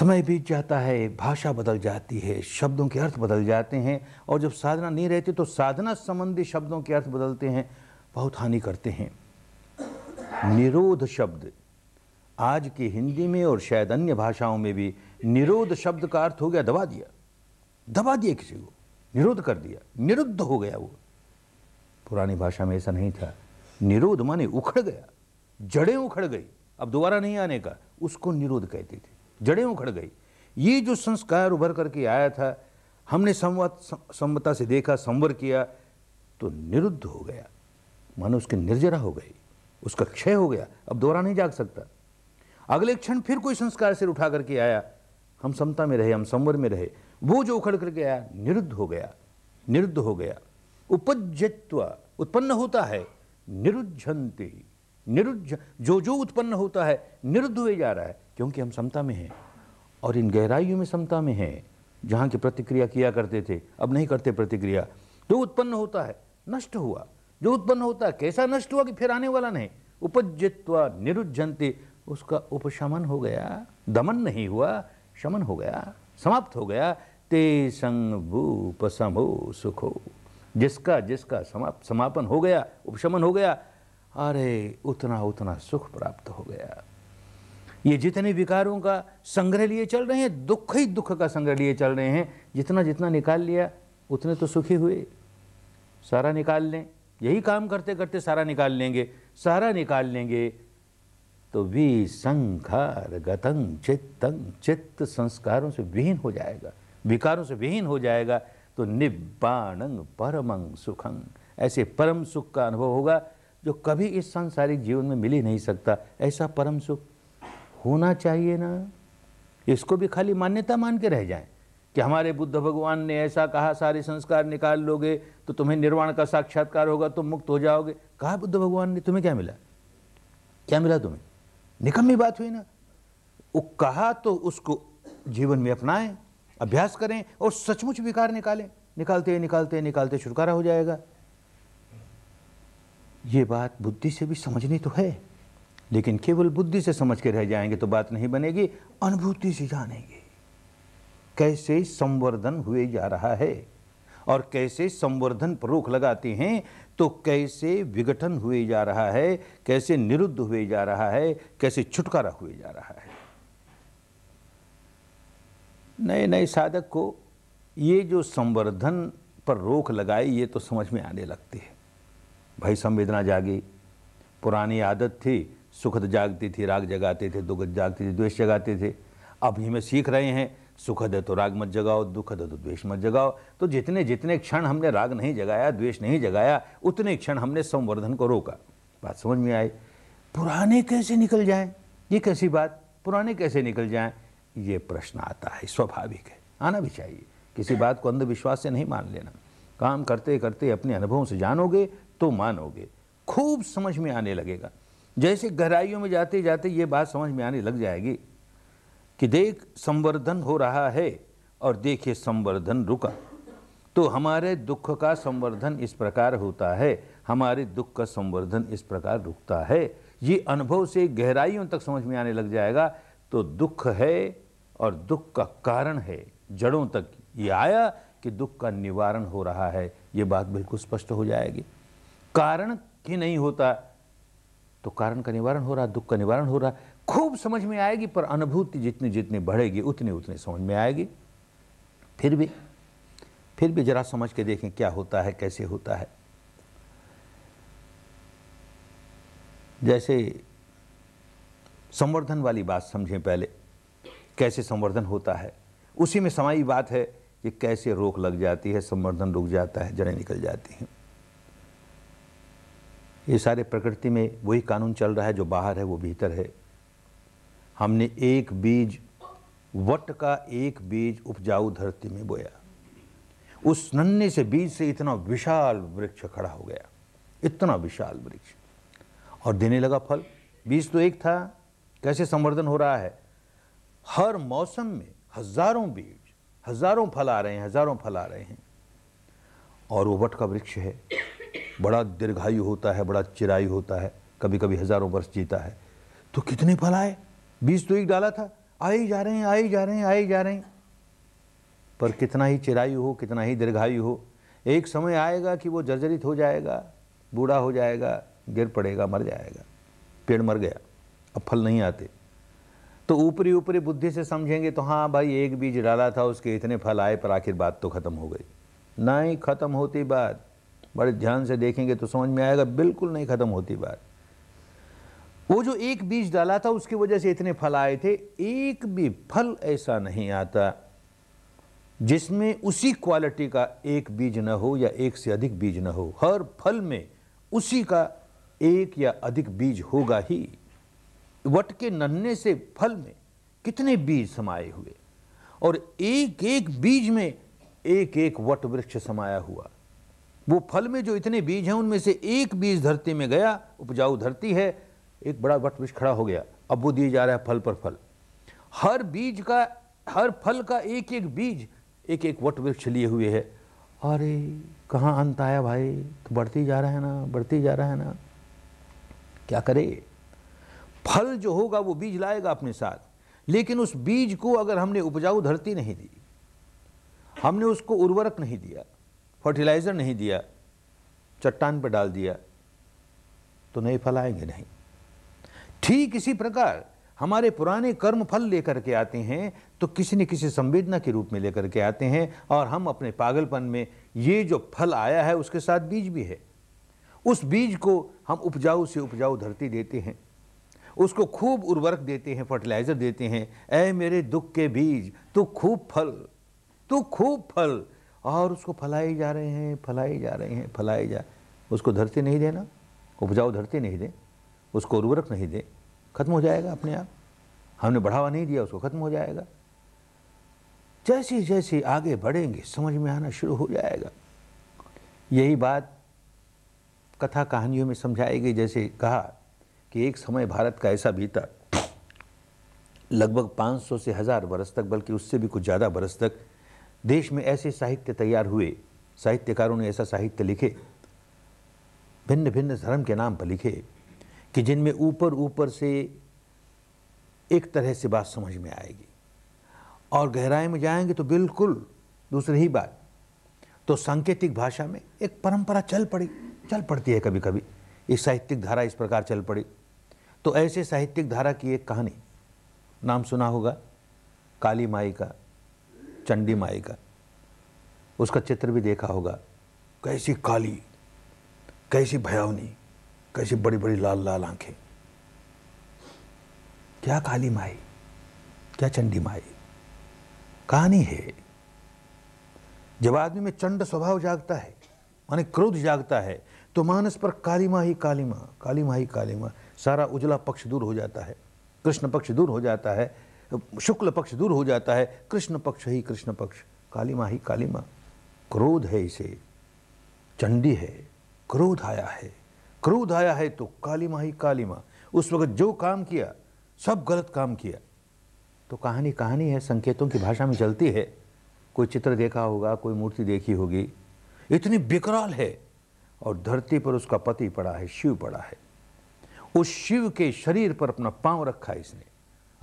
A: समय बीत जाता है भाषा बदल जाती है शब्दों के अर्थ बदल जाते हैं और जब साधना नहीं रहती तो साधना संबंधी शब्दों के अर्थ बदलते हैं बहुत हानि करते हैं निरोध शब्द आज के हिंदी में और शायद अन्य भाषाओं में भी निरोध शब्द का अर्थ हो गया दबा दिया दबा दिया किसी को निरोध कर दिया निरुद्ध हो गया वो पुरानी भाषा में ऐसा नहीं था निरोध माने उखड़ गया जड़ें उखड़ गई अब दोबारा नहीं आने का उसको निरोध कहते थे जड़ें उखड़ गई ये जो संस्कार उभर करके आया था हमने संवत संवता से देखा संवर किया तो निरुद्ध हो गया मानो उसके निर्जरा हो गई उसका क्षय हो गया अब दोहरा नहीं जाग सकता अगले क्षण फिर कोई संस्कार सिर उठा करके आया हम समता में रहे हम संवर में रहे वो जो उखड़ कर गया निरुद्ध हो गया निरुद्ध हो गया उपजत्व उत्पन्न होता है निरुद्धंति निरुद्ध जो जो उत्पन्न होता है निरुद्ध हुए जा रहा है क्योंकि हम समता में हैं और इन गहराइयों में समता में हैं जहाँ की प्रतिक्रिया किया करते थे अब नहीं करते प्रतिक्रिया तो उत्पन्न होता है नष्ट हुआ जो उत्पन्न होता है कैसा नष्ट हुआ कि फिर आने वाला नहीं उपजित्व निरुज्जनते उसका उपशमन हो गया दमन नहीं हुआ शमन हो गया समाप्त हो गया ते संग भूप समो सुखो जिसका जिसका समाप समापन हो गया उपशमन हो गया अरे उतना उतना सुख प्राप्त हो गया ये जितने विकारों का संग्रह लिए चल रहे हैं दुख ही दुख का संग्रह लिए चल रहे हैं जितना जितना निकाल लिया उतने तो सुखी हुए सारा निकाल लें यही काम करते करते सारा निकाल लेंगे सारा निकाल लेंगे तो विसंखार गतंग चित्तंग चित्त संस्कारों से विहीन हो जाएगा विकारों से विहीन हो जाएगा तो निब्बाणंग परमंग सुखंग ऐसे परम सुख का अनुभव होगा जो कभी इस सांसारिक जीवन में मिल ही नहीं सकता ऐसा परम सुख होना चाहिए ना इसको भी खाली मान्यता मान के रह जाए कि हमारे बुद्ध भगवान ने ऐसा कहा सारे संस्कार निकाल लोगे तो तुम्हें निर्वाण का साक्षात्कार होगा तुम मुक्त हो जाओगे कहा बुद्ध भगवान ने तुम्हें क्या मिला क्या मिला तुम्हें निकम्मी बात हुई ना वो कहा तो उसको जीवन में अपनाएं अभ्यास करें और सचमुच विकार निकालें निकालते निकालते निकालते छुटकारा हो जाएगा ये बात बुद्धि से भी समझनी तो है लेकिन केवल बुद्धि से समझ के रह जाएंगे तो बात नहीं बनेगी अनुभूति से जानेंगे कैसे संवर्धन हुए जा रहा है और कैसे संवर्धन पर रोक लगाते हैं तो कैसे विघटन हुए जा रहा है कैसे निरुद्ध हुए जा रहा है कैसे छुटकारा हुए जा रहा है नए नए साधक को ये जो संवर्धन पर रोक लगाई ये तो समझ में आने लगती है भाई संवेदना जागी पुरानी आदत थी सुखद जागती थी राग जगाते थे दुखद जागते थे द्वेष जगाते थे अब ही में सीख रहे हैं सुखद है तो राग मत जगाओ दुखद है तो द्वेष मत जगाओ तो जितने जितने क्षण हमने राग नहीं जगाया द्वेष नहीं जगाया उतने क्षण हमने संवर्धन को रोका बात समझ में आई पुराने कैसे निकल जाएं ये कैसी बात पुराने कैसे निकल जाएं ये प्रश्न आता है स्वाभाविक है आना भी चाहिए किसी बात को अंधविश्वास से नहीं मान लेना काम करते करते अपने अनुभवों से जानोगे तो मानोगे खूब समझ में आने लगेगा जैसे गहराइयों में जाते जाते ये बात समझ में आने लग जाएगी कि देख संवर्धन हो रहा है और देखिए संवर्धन रुका तो हमारे दुख का संवर्धन इस प्रकार होता है हमारे दुख का संवर्धन इस प्रकार रुकता है ये अनुभव से गहराइयों तक समझ में आने लग जाएगा तो दुख है और दुख का कारण है जड़ों तक ये आया कि दुख का निवारण हो रहा है ये बात बिल्कुल स्पष्ट हो जाएगी कारण ही नहीं होता तो कारण का निवारण हो रहा दुख का निवारण हो रहा खूब समझ में आएगी पर अनुभूति जितनी जितनी बढ़ेगी उतनी उतनी समझ में आएगी फिर भी फिर भी जरा समझ के देखें क्या होता है कैसे होता है जैसे संवर्धन वाली बात समझें पहले कैसे संवर्धन होता है उसी में समाई बात है कि कैसे रोक लग जाती है संवर्धन रुक जाता है जड़ें निकल जाती हैं ये सारे प्रकृति में वही कानून चल रहा है जो बाहर है वो भीतर है हमने एक बीज वट का एक बीज उपजाऊ धरती में बोया उस नन्हे से बीज से इतना विशाल वृक्ष खड़ा हो गया इतना विशाल वृक्ष और देने लगा फल बीज तो एक था कैसे संवर्धन हो रहा है हर मौसम में हजारों बीज हजारों फल आ रहे हैं हजारों फल आ रहे हैं और वो वट का वृक्ष है बड़ा दीर्घायु होता है बड़ा चिरायु होता है कभी कभी हजारों वर्ष जीता है तो कितने फल आए बीज तो एक डाला था आए ही जा रहे हैं आए ही जा रहे हैं आए ही जा रहे हैं पर कितना ही चिरायु हो कितना ही दीर्घायु हो एक समय आएगा कि वो जर्जरित हो जाएगा बूढ़ा हो जाएगा गिर पड़ेगा मर जाएगा पेड़ मर गया अब फल नहीं आते तो ऊपरी ऊपरी बुद्धि से समझेंगे तो हाँ भाई एक बीज डाला था उसके इतने फल आए पर आखिर बात तो ख़त्म हो गई नहीं ख़त्म होती बात बड़े ध्यान से देखेंगे तो समझ में आएगा बिल्कुल नहीं ख़त्म होती बात वो जो एक बीज डाला था उसकी वजह से इतने फल आए थे एक भी फल ऐसा नहीं आता जिसमें उसी क्वालिटी का एक बीज न हो या एक से अधिक बीज न हो हर फल में उसी का एक या अधिक बीज होगा ही वट के नन्हे से फल में कितने बीज समाये हुए और एक एक बीज में एक एक वट वृक्ष समाया हुआ वो फल में जो इतने बीज हैं उनमें से एक बीज धरती में गया उपजाऊ धरती है एक बड़ा वट वृक्ष खड़ा हो गया अब वो दिए जा रहा है फल पर फल हर बीज का हर फल का एक एक बीज एक एक वट वृक्ष लिए हुए है अरे कहाँ अंत आया भाई तो बढ़ती जा रहा है ना बढ़ती जा रहा है ना क्या करे फल जो होगा वो बीज लाएगा अपने साथ लेकिन उस बीज को अगर हमने उपजाऊ धरती नहीं दी हमने उसको उर्वरक नहीं दिया फर्टिलाइज़र नहीं दिया चट्टान पर डाल दिया तो नए फल आएंगे नहीं ठीक इसी प्रकार हमारे पुराने कर्म फल लेकर के आते हैं तो किसी न किसी संवेदना के रूप में लेकर के आते हैं और हम अपने पागलपन में ये जो फल आया है उसके साथ बीज भी है उस बीज को हम उपजाऊ से उपजाऊ धरती देते हैं उसको खूब उर्वरक देते हैं फर्टिलाइज़र देते हैं ऐ मेरे दुख के बीज तो खूब फल तू खूब फल और उसको फलाए जा रहे हैं फलाए जा रहे हैं फलाए जा उसको धरती नहीं देना उपजाऊ धरती नहीं दें उसको उर्वरक नहीं दें खत्म हो जाएगा अपने आप हमने बढ़ावा नहीं दिया उसको ख़त्म हो जाएगा जैसे जैसे आगे बढ़ेंगे समझ में आना शुरू हो जाएगा यही बात कथा कहानियों में समझाई गई जैसे कहा कि एक समय भारत का ऐसा बीता लगभग 500 से हज़ार बरस तक बल्कि उससे भी कुछ ज़्यादा बरस तक देश में ऐसे साहित्य तैयार हुए साहित्यकारों ने ऐसा साहित्य लिखे भिन्न भिन्न धर्म के नाम पर लिखे कि जिनमें ऊपर ऊपर से एक तरह से बात समझ में आएगी और गहराई में जाएंगे तो बिल्कुल दूसरी ही बात तो सांकेतिक भाषा में एक परंपरा चल पड़ी चल पड़ती है कभी कभी एक साहित्यिक धारा इस प्रकार चल पड़ी तो ऐसे साहित्यिक धारा की एक कहानी नाम सुना होगा काली माई का चंडी माई का उसका चित्र भी देखा होगा कैसी काली कैसी भयावनी कैसी बड़ी बड़ी लाल लाल आंखें क्या काली माई क्या चंडी माई कहानी है जब आदमी में चंड स्वभाव जागता है माने क्रोध जागता है तो मानस पर काली माँ ही काली माँ काली माँ ही काली माँ सारा उजला पक्ष दूर हो जाता है कृष्ण पक्ष दूर हो जाता है शुक्ल पक्ष दूर हो जाता है कृष्ण पक्ष ही कृष्ण पक्ष काली माँ ही काली माँ क्रोध है इसे चंडी है क्रोध आया है क्रोध आया है तो माँ ही माँ उस वक्त जो काम किया सब गलत काम किया तो कहानी कहानी है संकेतों की भाषा में चलती है कोई चित्र देखा होगा कोई मूर्ति देखी होगी इतनी विकराल है और धरती पर उसका पति पड़ा है शिव पड़ा है उस शिव के शरीर पर अपना पांव रखा है इसने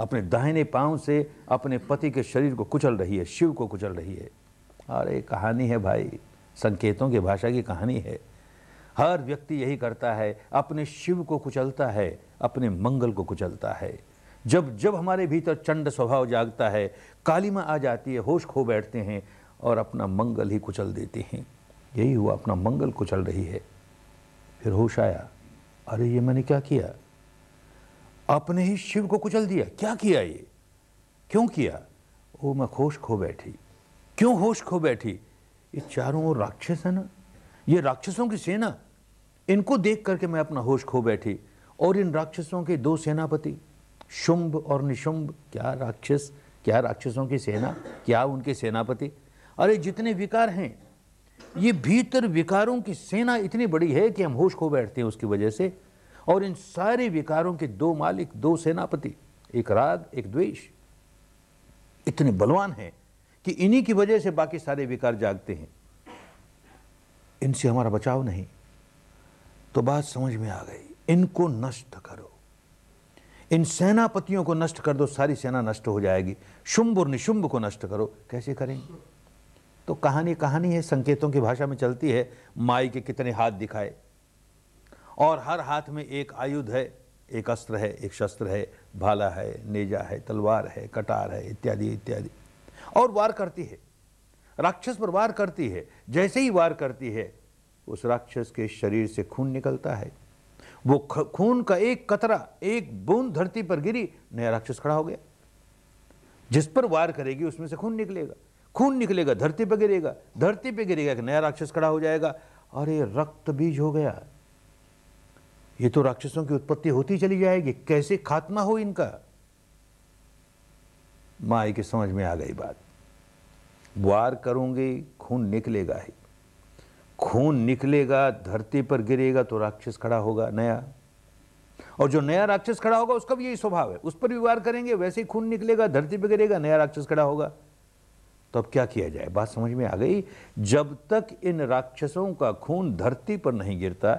A: अपने दाहिने पांव से अपने पति के शरीर को कुचल रही है शिव को कुचल रही है अरे कहानी है भाई संकेतों की भाषा की कहानी है हर व्यक्ति यही करता है अपने शिव को कुचलता है अपने मंगल को कुचलता है जब जब हमारे भीतर चंड स्वभाव जागता है कालिमा आ जाती है होश खो बैठते हैं और अपना मंगल ही कुचल देते हैं यही हुआ अपना मंगल कुचल रही है फिर होश आया अरे ये मैंने क्या किया अपने ही शिव को कुचल दिया क्या किया ये क्यों किया ओ मैं होश खो बैठी क्यों होश खो बैठी ये चारों ओर राक्षस है ना ये राक्षसों की सेना इनको देख करके मैं अपना होश खो बैठी और इन राक्षसों के दो सेनापति शुंभ और निशुंभ क्या राक्षस क्या राक्षसों की सेना क्या उनके सेनापति अरे जितने विकार हैं ये भीतर विकारों की सेना इतनी बड़ी है कि हम होश खो बैठते हैं उसकी वजह से और इन सारे विकारों के दो मालिक दो सेनापति एक राग एक द्वेष इतने बलवान हैं कि इन्हीं की वजह से बाकी सारे विकार जागते हैं इनसे हमारा बचाव नहीं तो बात समझ में आ गई इनको नष्ट करो इन सेनापतियों को नष्ट कर दो सारी सेना नष्ट हो जाएगी शुंभ और निशुंभ को नष्ट करो कैसे करेंगे तो कहानी कहानी है संकेतों की भाषा में चलती है माई के कितने हाथ दिखाए और हर हाथ में एक आयुध है एक अस्त्र है एक शस्त्र है भाला है नेजा है तलवार है कटार है इत्यादि इत्यादि और वार करती है राक्षस पर वार करती है जैसे ही वार करती है उस राक्षस के शरीर से खून निकलता है वो खून का एक कतरा एक बूंद धरती पर गिरी नया राक्षस खड़ा हो गया जिस पर वार करेगी उसमें से खून निकलेगा खून निकलेगा धरती पर गिरेगा धरती पर गिरेगा एक नया राक्षस खड़ा हो जाएगा अरे रक्त बीज हो गया ये तो राक्षसों की उत्पत्ति होती चली जाएगी कैसे खात्मा हो इनका माई के समझ में आ गई बात वार करूँगी खून निकलेगा ही खून निकलेगा धरती पर गिरेगा तो राक्षस खड़ा होगा नया और जो नया राक्षस खड़ा होगा उसका भी यही स्वभाव है उस पर भी वार करेंगे वैसे ही खून निकलेगा धरती पर गिरेगा नया राक्षस खड़ा होगा तो अब क्या किया जाए बात समझ में आ गई जब तक इन राक्षसों का खून धरती पर नहीं गिरता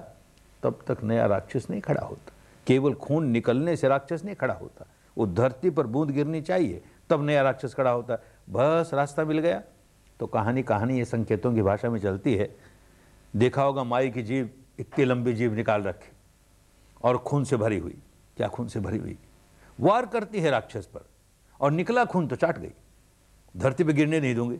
A: तब तक नया राक्षस नहीं खड़ा होता केवल खून निकलने से राक्षस नहीं खड़ा होता वो धरती पर बूंद गिरनी चाहिए तब नया राक्षस खड़ा होता है बस रास्ता मिल गया तो कहानी कहानी ये संकेतों की भाषा में चलती है देखा होगा माई की जीव इतनी लंबी जीव निकाल रखी और खून से भरी हुई क्या खून से भरी हुई वार करती है राक्षस पर और निकला खून तो चाट गई धरती पे गिरने नहीं दूंगी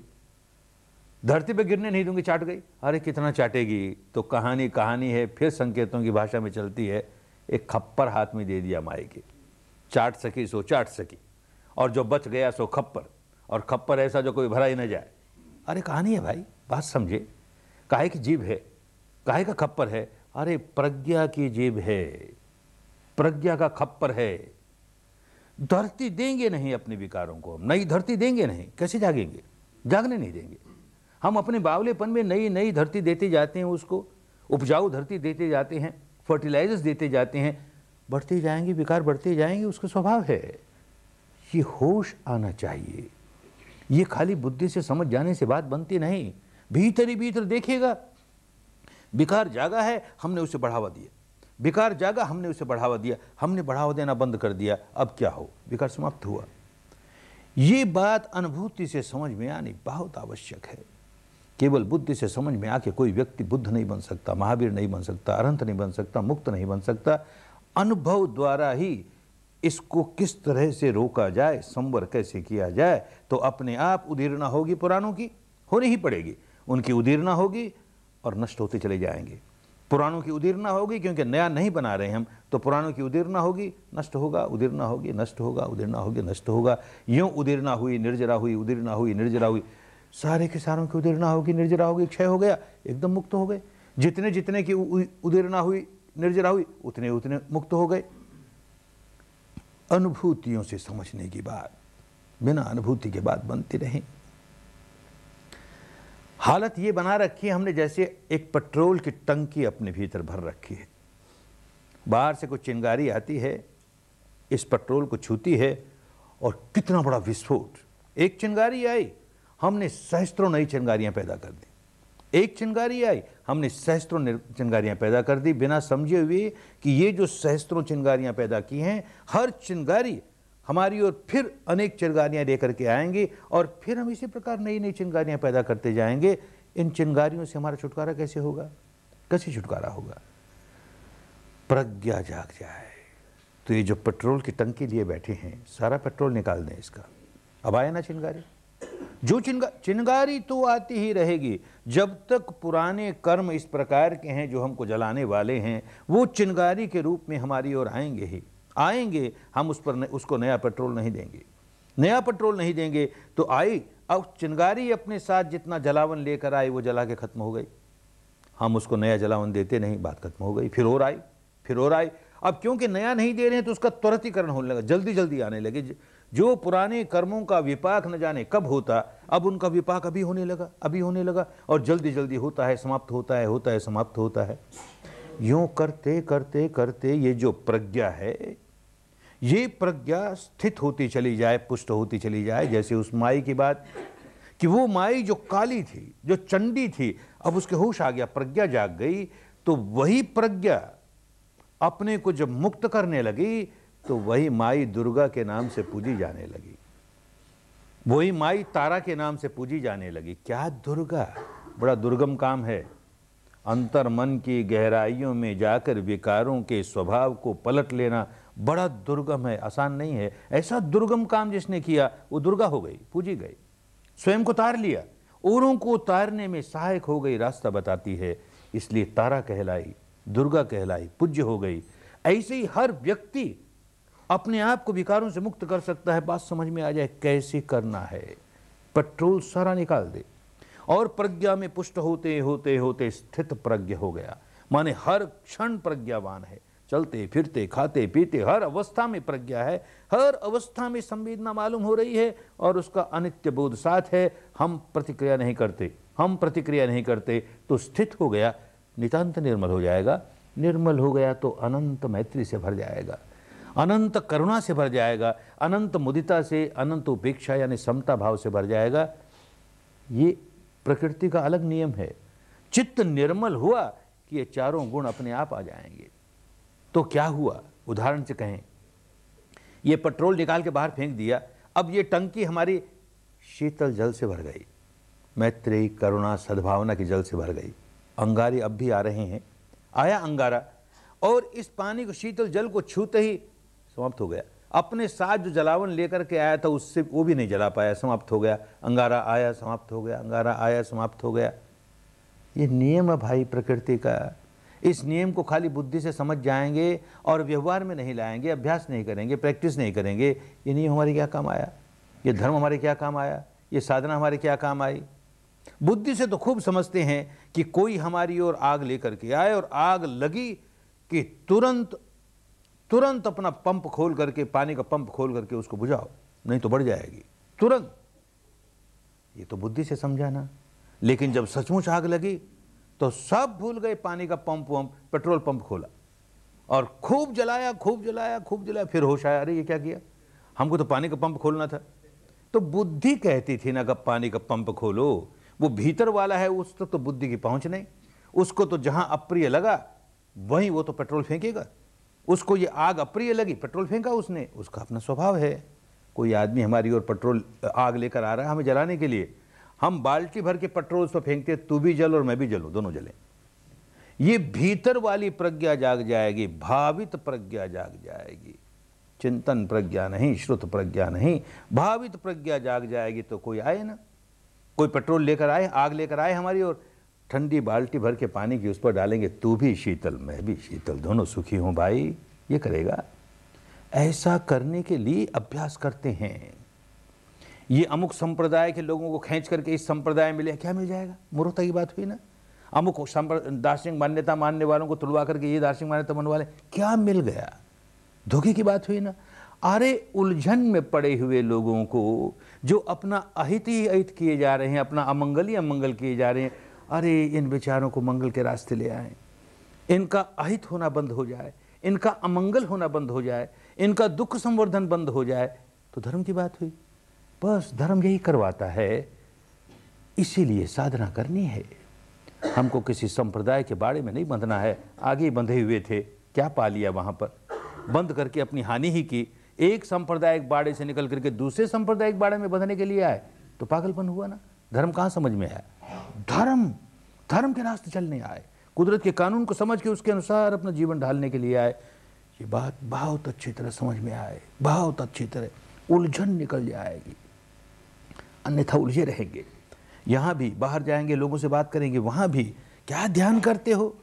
A: धरती पे गिरने नहीं दूंगी चाट गई अरे कितना चाटेगी तो कहानी कहानी है फिर संकेतों की भाषा में चलती है एक खप्पर हाथ में दे दिया माई के चाट सकी सो चाट सकी और जो बच गया सो खप्पर और खप्पर ऐसा जो कोई भरा ही न जाए अरे कहानी है भाई बात समझे काहे की जीभ है काहे का खप्पर है अरे प्रज्ञा की जीभ है प्रज्ञा का खप्पर है धरती देंगे नहीं अपने विकारों को हम नई धरती देंगे नहीं कैसे जागेंगे जागने नहीं देंगे हम अपने बावलेपन में नई नई धरती देते जाते हैं उसको उपजाऊ धरती देते जाते हैं फर्टिलाइजर्स देते जाते हैं बढ़ते जाएंगे विकार बढ़ते जाएंगे उसका स्वभाव है ये होश आना चाहिए ये खाली बुद्धि से समझ जाने से बात बनती नहीं भीतर ही भीतर देखेगा विकार जागा है हमने उसे बढ़ावा दिया विकार जागा हमने उसे बढ़ावा दिया हमने बढ़ावा देना बंद कर दिया अब क्या हो विकार समाप्त हुआ ये बात अनुभूति से समझ में आनी बहुत आवश्यक है केवल बुद्धि से समझ में आके कोई व्यक्ति बुद्ध नहीं बन सकता महावीर नहीं बन सकता अरंत नहीं बन सकता मुक्त नहीं बन सकता अनुभव द्वारा ही इसको किस तरह से रोका जाए संवर कैसे किया जाए तो अपने आप उदीर्णा होगी पुराणों की होनी ही पड़ेगी उनकी उदीर्णा होगी और नष्ट होते चले जाएंगे पुराणों की उदीर्णा होगी क्योंकि नया नहीं बना रहे हम तो पुराणों की उदीर्णा होगी नष्ट होगा उदीर्णा होगी नष्ट होगा उदीर्णा होगी नष्ट होगा यूँ उदीर्णा हुई निर्जरा हुई उदीर्णा हुई निर्जरा हुई सारे के सारों की उदीर्णा होगी निर्जरा होगी क्षय हो गया एकदम मुक्त हो गए जितने जितने की उदीर्णा हुई निर्जरा हुई उतने उतने मुक्त हो गए अनुभूतियों से समझने की बात बिना अनुभूति के बात बनती रहे हालत ये बना रखी है हमने जैसे एक पेट्रोल की टंकी अपने भीतर भर रखी है बाहर से कुछ चिंगारी आती है इस पेट्रोल को छूती है और कितना बड़ा विस्फोट एक चिंगारी आई हमने सहस्त्रों नई चिंगारियां पैदा कर दी एक चिंगारी आई हमने सहस्त्रों चिंगारियां पैदा कर दी बिना समझे हुए कि ये जो सहस्त्रों चिंगारियां पैदा की हैं हर चिंगारी हमारी और फिर अनेक चिंगारियां लेकर के आएंगी और फिर हम इसी प्रकार नई नई चिंगारियां पैदा करते जाएंगे इन चिंगारियों से हमारा छुटकारा कैसे होगा कैसे छुटकारा होगा प्रज्ञा जाग जाए तो ये जो पेट्रोल की टंकी लिए बैठे हैं सारा पेट्रोल निकाल दें इसका अब आए ना चिंगारी जो चिंगा चिंगारी तो आती ही रहेगी जब तक पुराने कर्म इस प्रकार के हैं जो हमको जलाने वाले हैं वो चिंगारी के रूप में हमारी ओर आएंगे ही आएंगे हम उस पर न, उसको नया पेट्रोल नहीं देंगे नया पेट्रोल नहीं देंगे तो आई अब चिंगारी अपने साथ जितना जलावन लेकर आई वो जला के ख़त्म हो गई हम उसको नया जलावन देते नहीं बात खत्म हो गई फिर और आई फिर और आई अब क्योंकि नया नहीं दे रहे हैं तो उसका त्वरतीकरण होने लगा जल्दी जल्दी आने लगे जो पुराने कर्मों का विपाक न जाने कब होता अब उनका विपाक अभी होने लगा अभी होने लगा और जल्दी जल्दी होता है समाप्त होता है होता है समाप्त होता है यूं करते करते करते ये जो प्रज्ञा है ये प्रज्ञा स्थित होती चली जाए पुष्ट होती चली जाए जैसे उस माई की बात कि वो माई जो काली थी जो चंडी थी अब उसके होश आ गया प्रज्ञा जाग गई तो वही प्रज्ञा अपने को जब मुक्त करने लगी तो वही माई दुर्गा के नाम से पूजी जाने लगी वही माई तारा के नाम से पूजी जाने लगी क्या दुर्गा बड़ा दुर्गम काम है अंतर मन की गहराइयों में जाकर विकारों के स्वभाव को पलट लेना बड़ा दुर्गम है आसान नहीं है ऐसा दुर्गम काम जिसने किया वो दुर्गा हो गई पूजी गई स्वयं को तार लिया औरों को तारने में सहायक हो गई रास्ता बताती है इसलिए तारा कहलाई दुर्गा कहलाई पूज्य हो गई ऐसे ही हर व्यक्ति अपने आप को विकारों से मुक्त कर सकता है बात समझ में आ जाए कैसे करना है पेट्रोल सारा निकाल दे और प्रज्ञा में पुष्ट होते होते होते स्थित प्रज्ञ हो गया माने हर क्षण प्रज्ञावान है चलते फिरते खाते पीते हर अवस्था में प्रज्ञा है हर अवस्था में संवेदना मालूम हो रही है और उसका अनित्य बोध साथ है हम प्रतिक्रिया नहीं करते हम प्रतिक्रिया नहीं करते तो स्थित हो गया नितांत निर्मल हो जाएगा निर्मल हो गया तो अनंत मैत्री से भर जाएगा अनंत करुणा से भर जाएगा अनंत मुदिता से अनंत उपेक्षा यानी समता भाव से भर जाएगा ये प्रकृति का अलग नियम है चित्त निर्मल हुआ कि ये चारों गुण अपने आप आ जाएंगे तो क्या हुआ उदाहरण से कहें ये पेट्रोल निकाल के बाहर फेंक दिया अब ये टंकी हमारी शीतल जल से भर गई मैत्री करुणा सद्भावना के जल से भर गई अंगारे अब भी आ रहे हैं आया अंगारा और इस पानी को शीतल जल को छूते ही समाप्त हो गया अपने साथ जो जलावन लेकर के आया था उससे वो भी नहीं जला पाया समाप्त हो गया अंगारा आया समाप्त हो गया अंगारा आया समाप्त हो गया ये नियम है भाई प्रकृति का इस नियम को खाली बुद्धि से समझ जाएंगे और व्यवहार में नहीं लाएंगे अभ्यास नहीं करेंगे प्रैक्टिस नहीं करेंगे ये नियम हमारे क्या काम आया ये धर्म हमारे क्या काम आया ये साधना हमारे क्या काम आई बुद्धि से तो खूब समझते हैं कि कोई हमारी ओर आग लेकर के आए और आग लगी कि तुरंत तुरंत अपना पंप खोल करके पानी का पंप खोल करके उसको बुझाओ नहीं तो बढ़ जाएगी तुरंत ये तो बुद्धि से समझाना लेकिन जब सचमुच आग लगी तो सब भूल गए पानी का पंप वंप पेट्रोल पंप खोला और खूब जलाया खूब जलाया खूब जलाया फिर होश आया अरे ये क्या किया हमको तो पानी का पंप खोलना था तो बुद्धि कहती थी ना कब पानी का पंप खोलो वो भीतर वाला है उस तक तो, तो बुद्धि की पहुंच नहीं उसको तो जहां अप्रिय लगा वहीं वो तो पेट्रोल फेंकेगा उसको ये आग अप्रिय लगी पेट्रोल फेंका उसने उसका अपना स्वभाव है कोई आदमी हमारी ओर पेट्रोल आग लेकर आ रहा है हमें जलाने के लिए हम बाल्टी भर के पेट्रोल उस पर फेंकते तू भी जल और मैं भी जलूँ दोनों जलें ये भीतर वाली प्रज्ञा जाग जाएगी भावित प्रज्ञा जाग जाएगी चिंतन प्रज्ञा नहीं श्रुत प्रज्ञा नहीं भावित प्रज्ञा जाग जाएगी तो कोई आए ना कोई पेट्रोल लेकर आए आग लेकर आए हमारी ओर ठंडी बाल्टी भर के पानी की उस पर डालेंगे तू भी शीतल मैं भी शीतल दोनों सुखी हूँ भाई ये करेगा ऐसा करने के लिए अभ्यास करते हैं ये अमुक संप्रदाय के लोगों को खींच करके इस संप्रदाय में ले क्या मिल जाएगा मूर्खता की बात हुई ना अमुक दार्शनिक मान्यता मानने वालों को तुलवा करके ये दार्शनिक मान्यता मानने वाले क्या मिल गया धोखे की बात हुई ना अरे उलझन में पड़े हुए लोगों को जो अपना अहित ही अहित किए जा रहे हैं अपना अमंगल ही अमंगल किए जा रहे हैं अरे इन बेचारों को मंगल के रास्ते ले आए इनका अहित होना बंद हो जाए इनका अमंगल होना बंद हो जाए इनका दुख संवर्धन बंद हो जाए तो धर्म की बात हुई बस धर्म यही करवाता है इसीलिए साधना करनी है हमको किसी संप्रदाय के बारे में नहीं बंधना है आगे बंधे हुए थे क्या पा लिया वहाँ पर बंद करके अपनी हानि ही की एक सांप्रदायिक बाड़े से निकल करके दूसरे सांप्रदायिक बाड़े में बंधने के लिए आए तो पागलपन हुआ ना धर्म कहाँ समझ में आया धर्म धर्म के रास्ते चलने आए कुदरत के कानून को समझ के उसके अनुसार अपना जीवन ढालने के लिए आए ये बात बहुत अच्छी तरह समझ में आए बहुत अच्छी तरह उलझन निकल जाएगी अन्यथा उलझे रहेंगे यहाँ भी बाहर जाएंगे लोगों से बात करेंगे वहाँ भी क्या ध्यान करते हो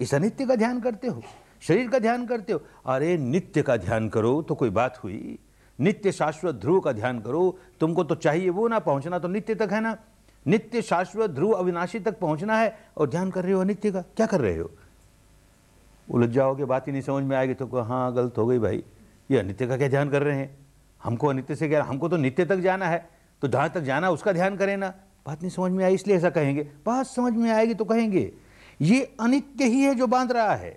A: इस अनित्य का ध्यान करते हो शरीर का ध्यान करते हो अरे नित्य का ध्यान करो तो कोई बात हुई नित्य शाश्वत ध्रुव का ध्यान करो तुमको तो चाहिए वो ना पहुंचना तो नित्य तक है ना नित्य शाश्वत ध्रुव अविनाशी तक पहुंचना है और ध्यान कर रहे हो अनित्य का क्या कर रहे हो उलझ जाओगे बात ही नहीं समझ में आएगी तो हाँ गलत हो गई भाई ये अनित्य का क्या ध्यान कर रहे हैं हमको अनित्य से क्या हमको तो नित्य तक जाना है तो जहाँ तक जाना उसका ध्यान करें ना बात नहीं समझ में आई इसलिए ऐसा कहेंगे बात समझ में आएगी तो कहेंगे ये अनित्य ही है जो बांध रहा है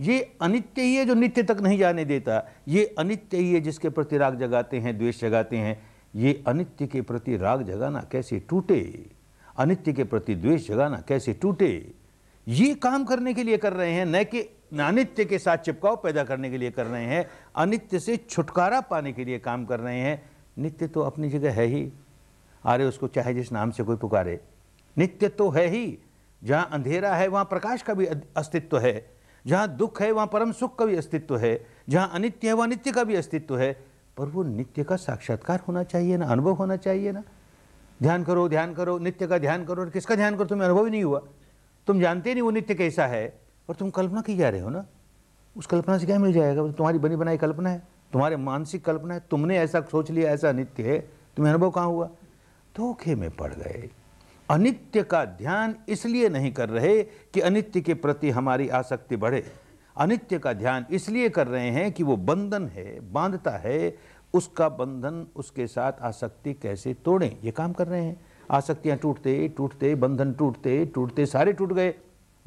A: ये अनित्य ही है जो नित्य तक नहीं जाने देता ये अनित्य ही है जिसके प्रति राग जगाते हैं द्वेष जगाते हैं ये अनित्य के प्रति राग जगाना कैसे टूटे अनित्य के प्रति द्वेष जगाना कैसे टूटे ये काम करने के लिए कर रहे हैं न कि अनित्य के साथ चिपकाव पैदा करने के लिए कर रहे हैं अनित्य से छुटकारा पाने के लिए काम कर रहे हैं नित्य तो अपनी जगह है ही अरे उसको चाहे जिस नाम से कोई पुकारे नित्य तो है ही जहाँ अंधेरा है वहाँ प्रकाश का भी अस्तित्व है जहाँ दुख है वहाँ परम सुख का भी अस्तित्व है जहाँ अनित्य है वहाँ नित्य का भी अस्तित्व है पर वो नित्य का साक्षात्कार होना चाहिए ना अनुभव होना चाहिए ना ध्यान करो ध्यान करो नित्य का ध्यान करो और किसका ध्यान करो तुम्हें अनुभव ही नहीं हुआ तुम जानते नहीं वो नित्य कैसा है और तुम कल्पना की जा रहे हो ना उस कल्पना से क्या मिल जाएगा तुम्हारी बनी बनाई कल्पना है तुम्हारे मानसिक कल्पना है तुमने ऐसा सोच लिया ऐसा नित्य है तुम्हें अनुभव कहाँ हुआ धोखे में पड़ गए अनित्य का ध्यान इसलिए नहीं कर रहे कि अनित्य के प्रति हमारी आसक्ति बढ़े अनित्य का ध्यान इसलिए कर रहे हैं कि वो बंधन है बांधता है उसका बंधन उसके साथ आसक्ति कैसे तोड़ें ये काम कर रहे हैं आसक्तियाँ टूटते टूटते बंधन टूटते टूटते सारे टूट गए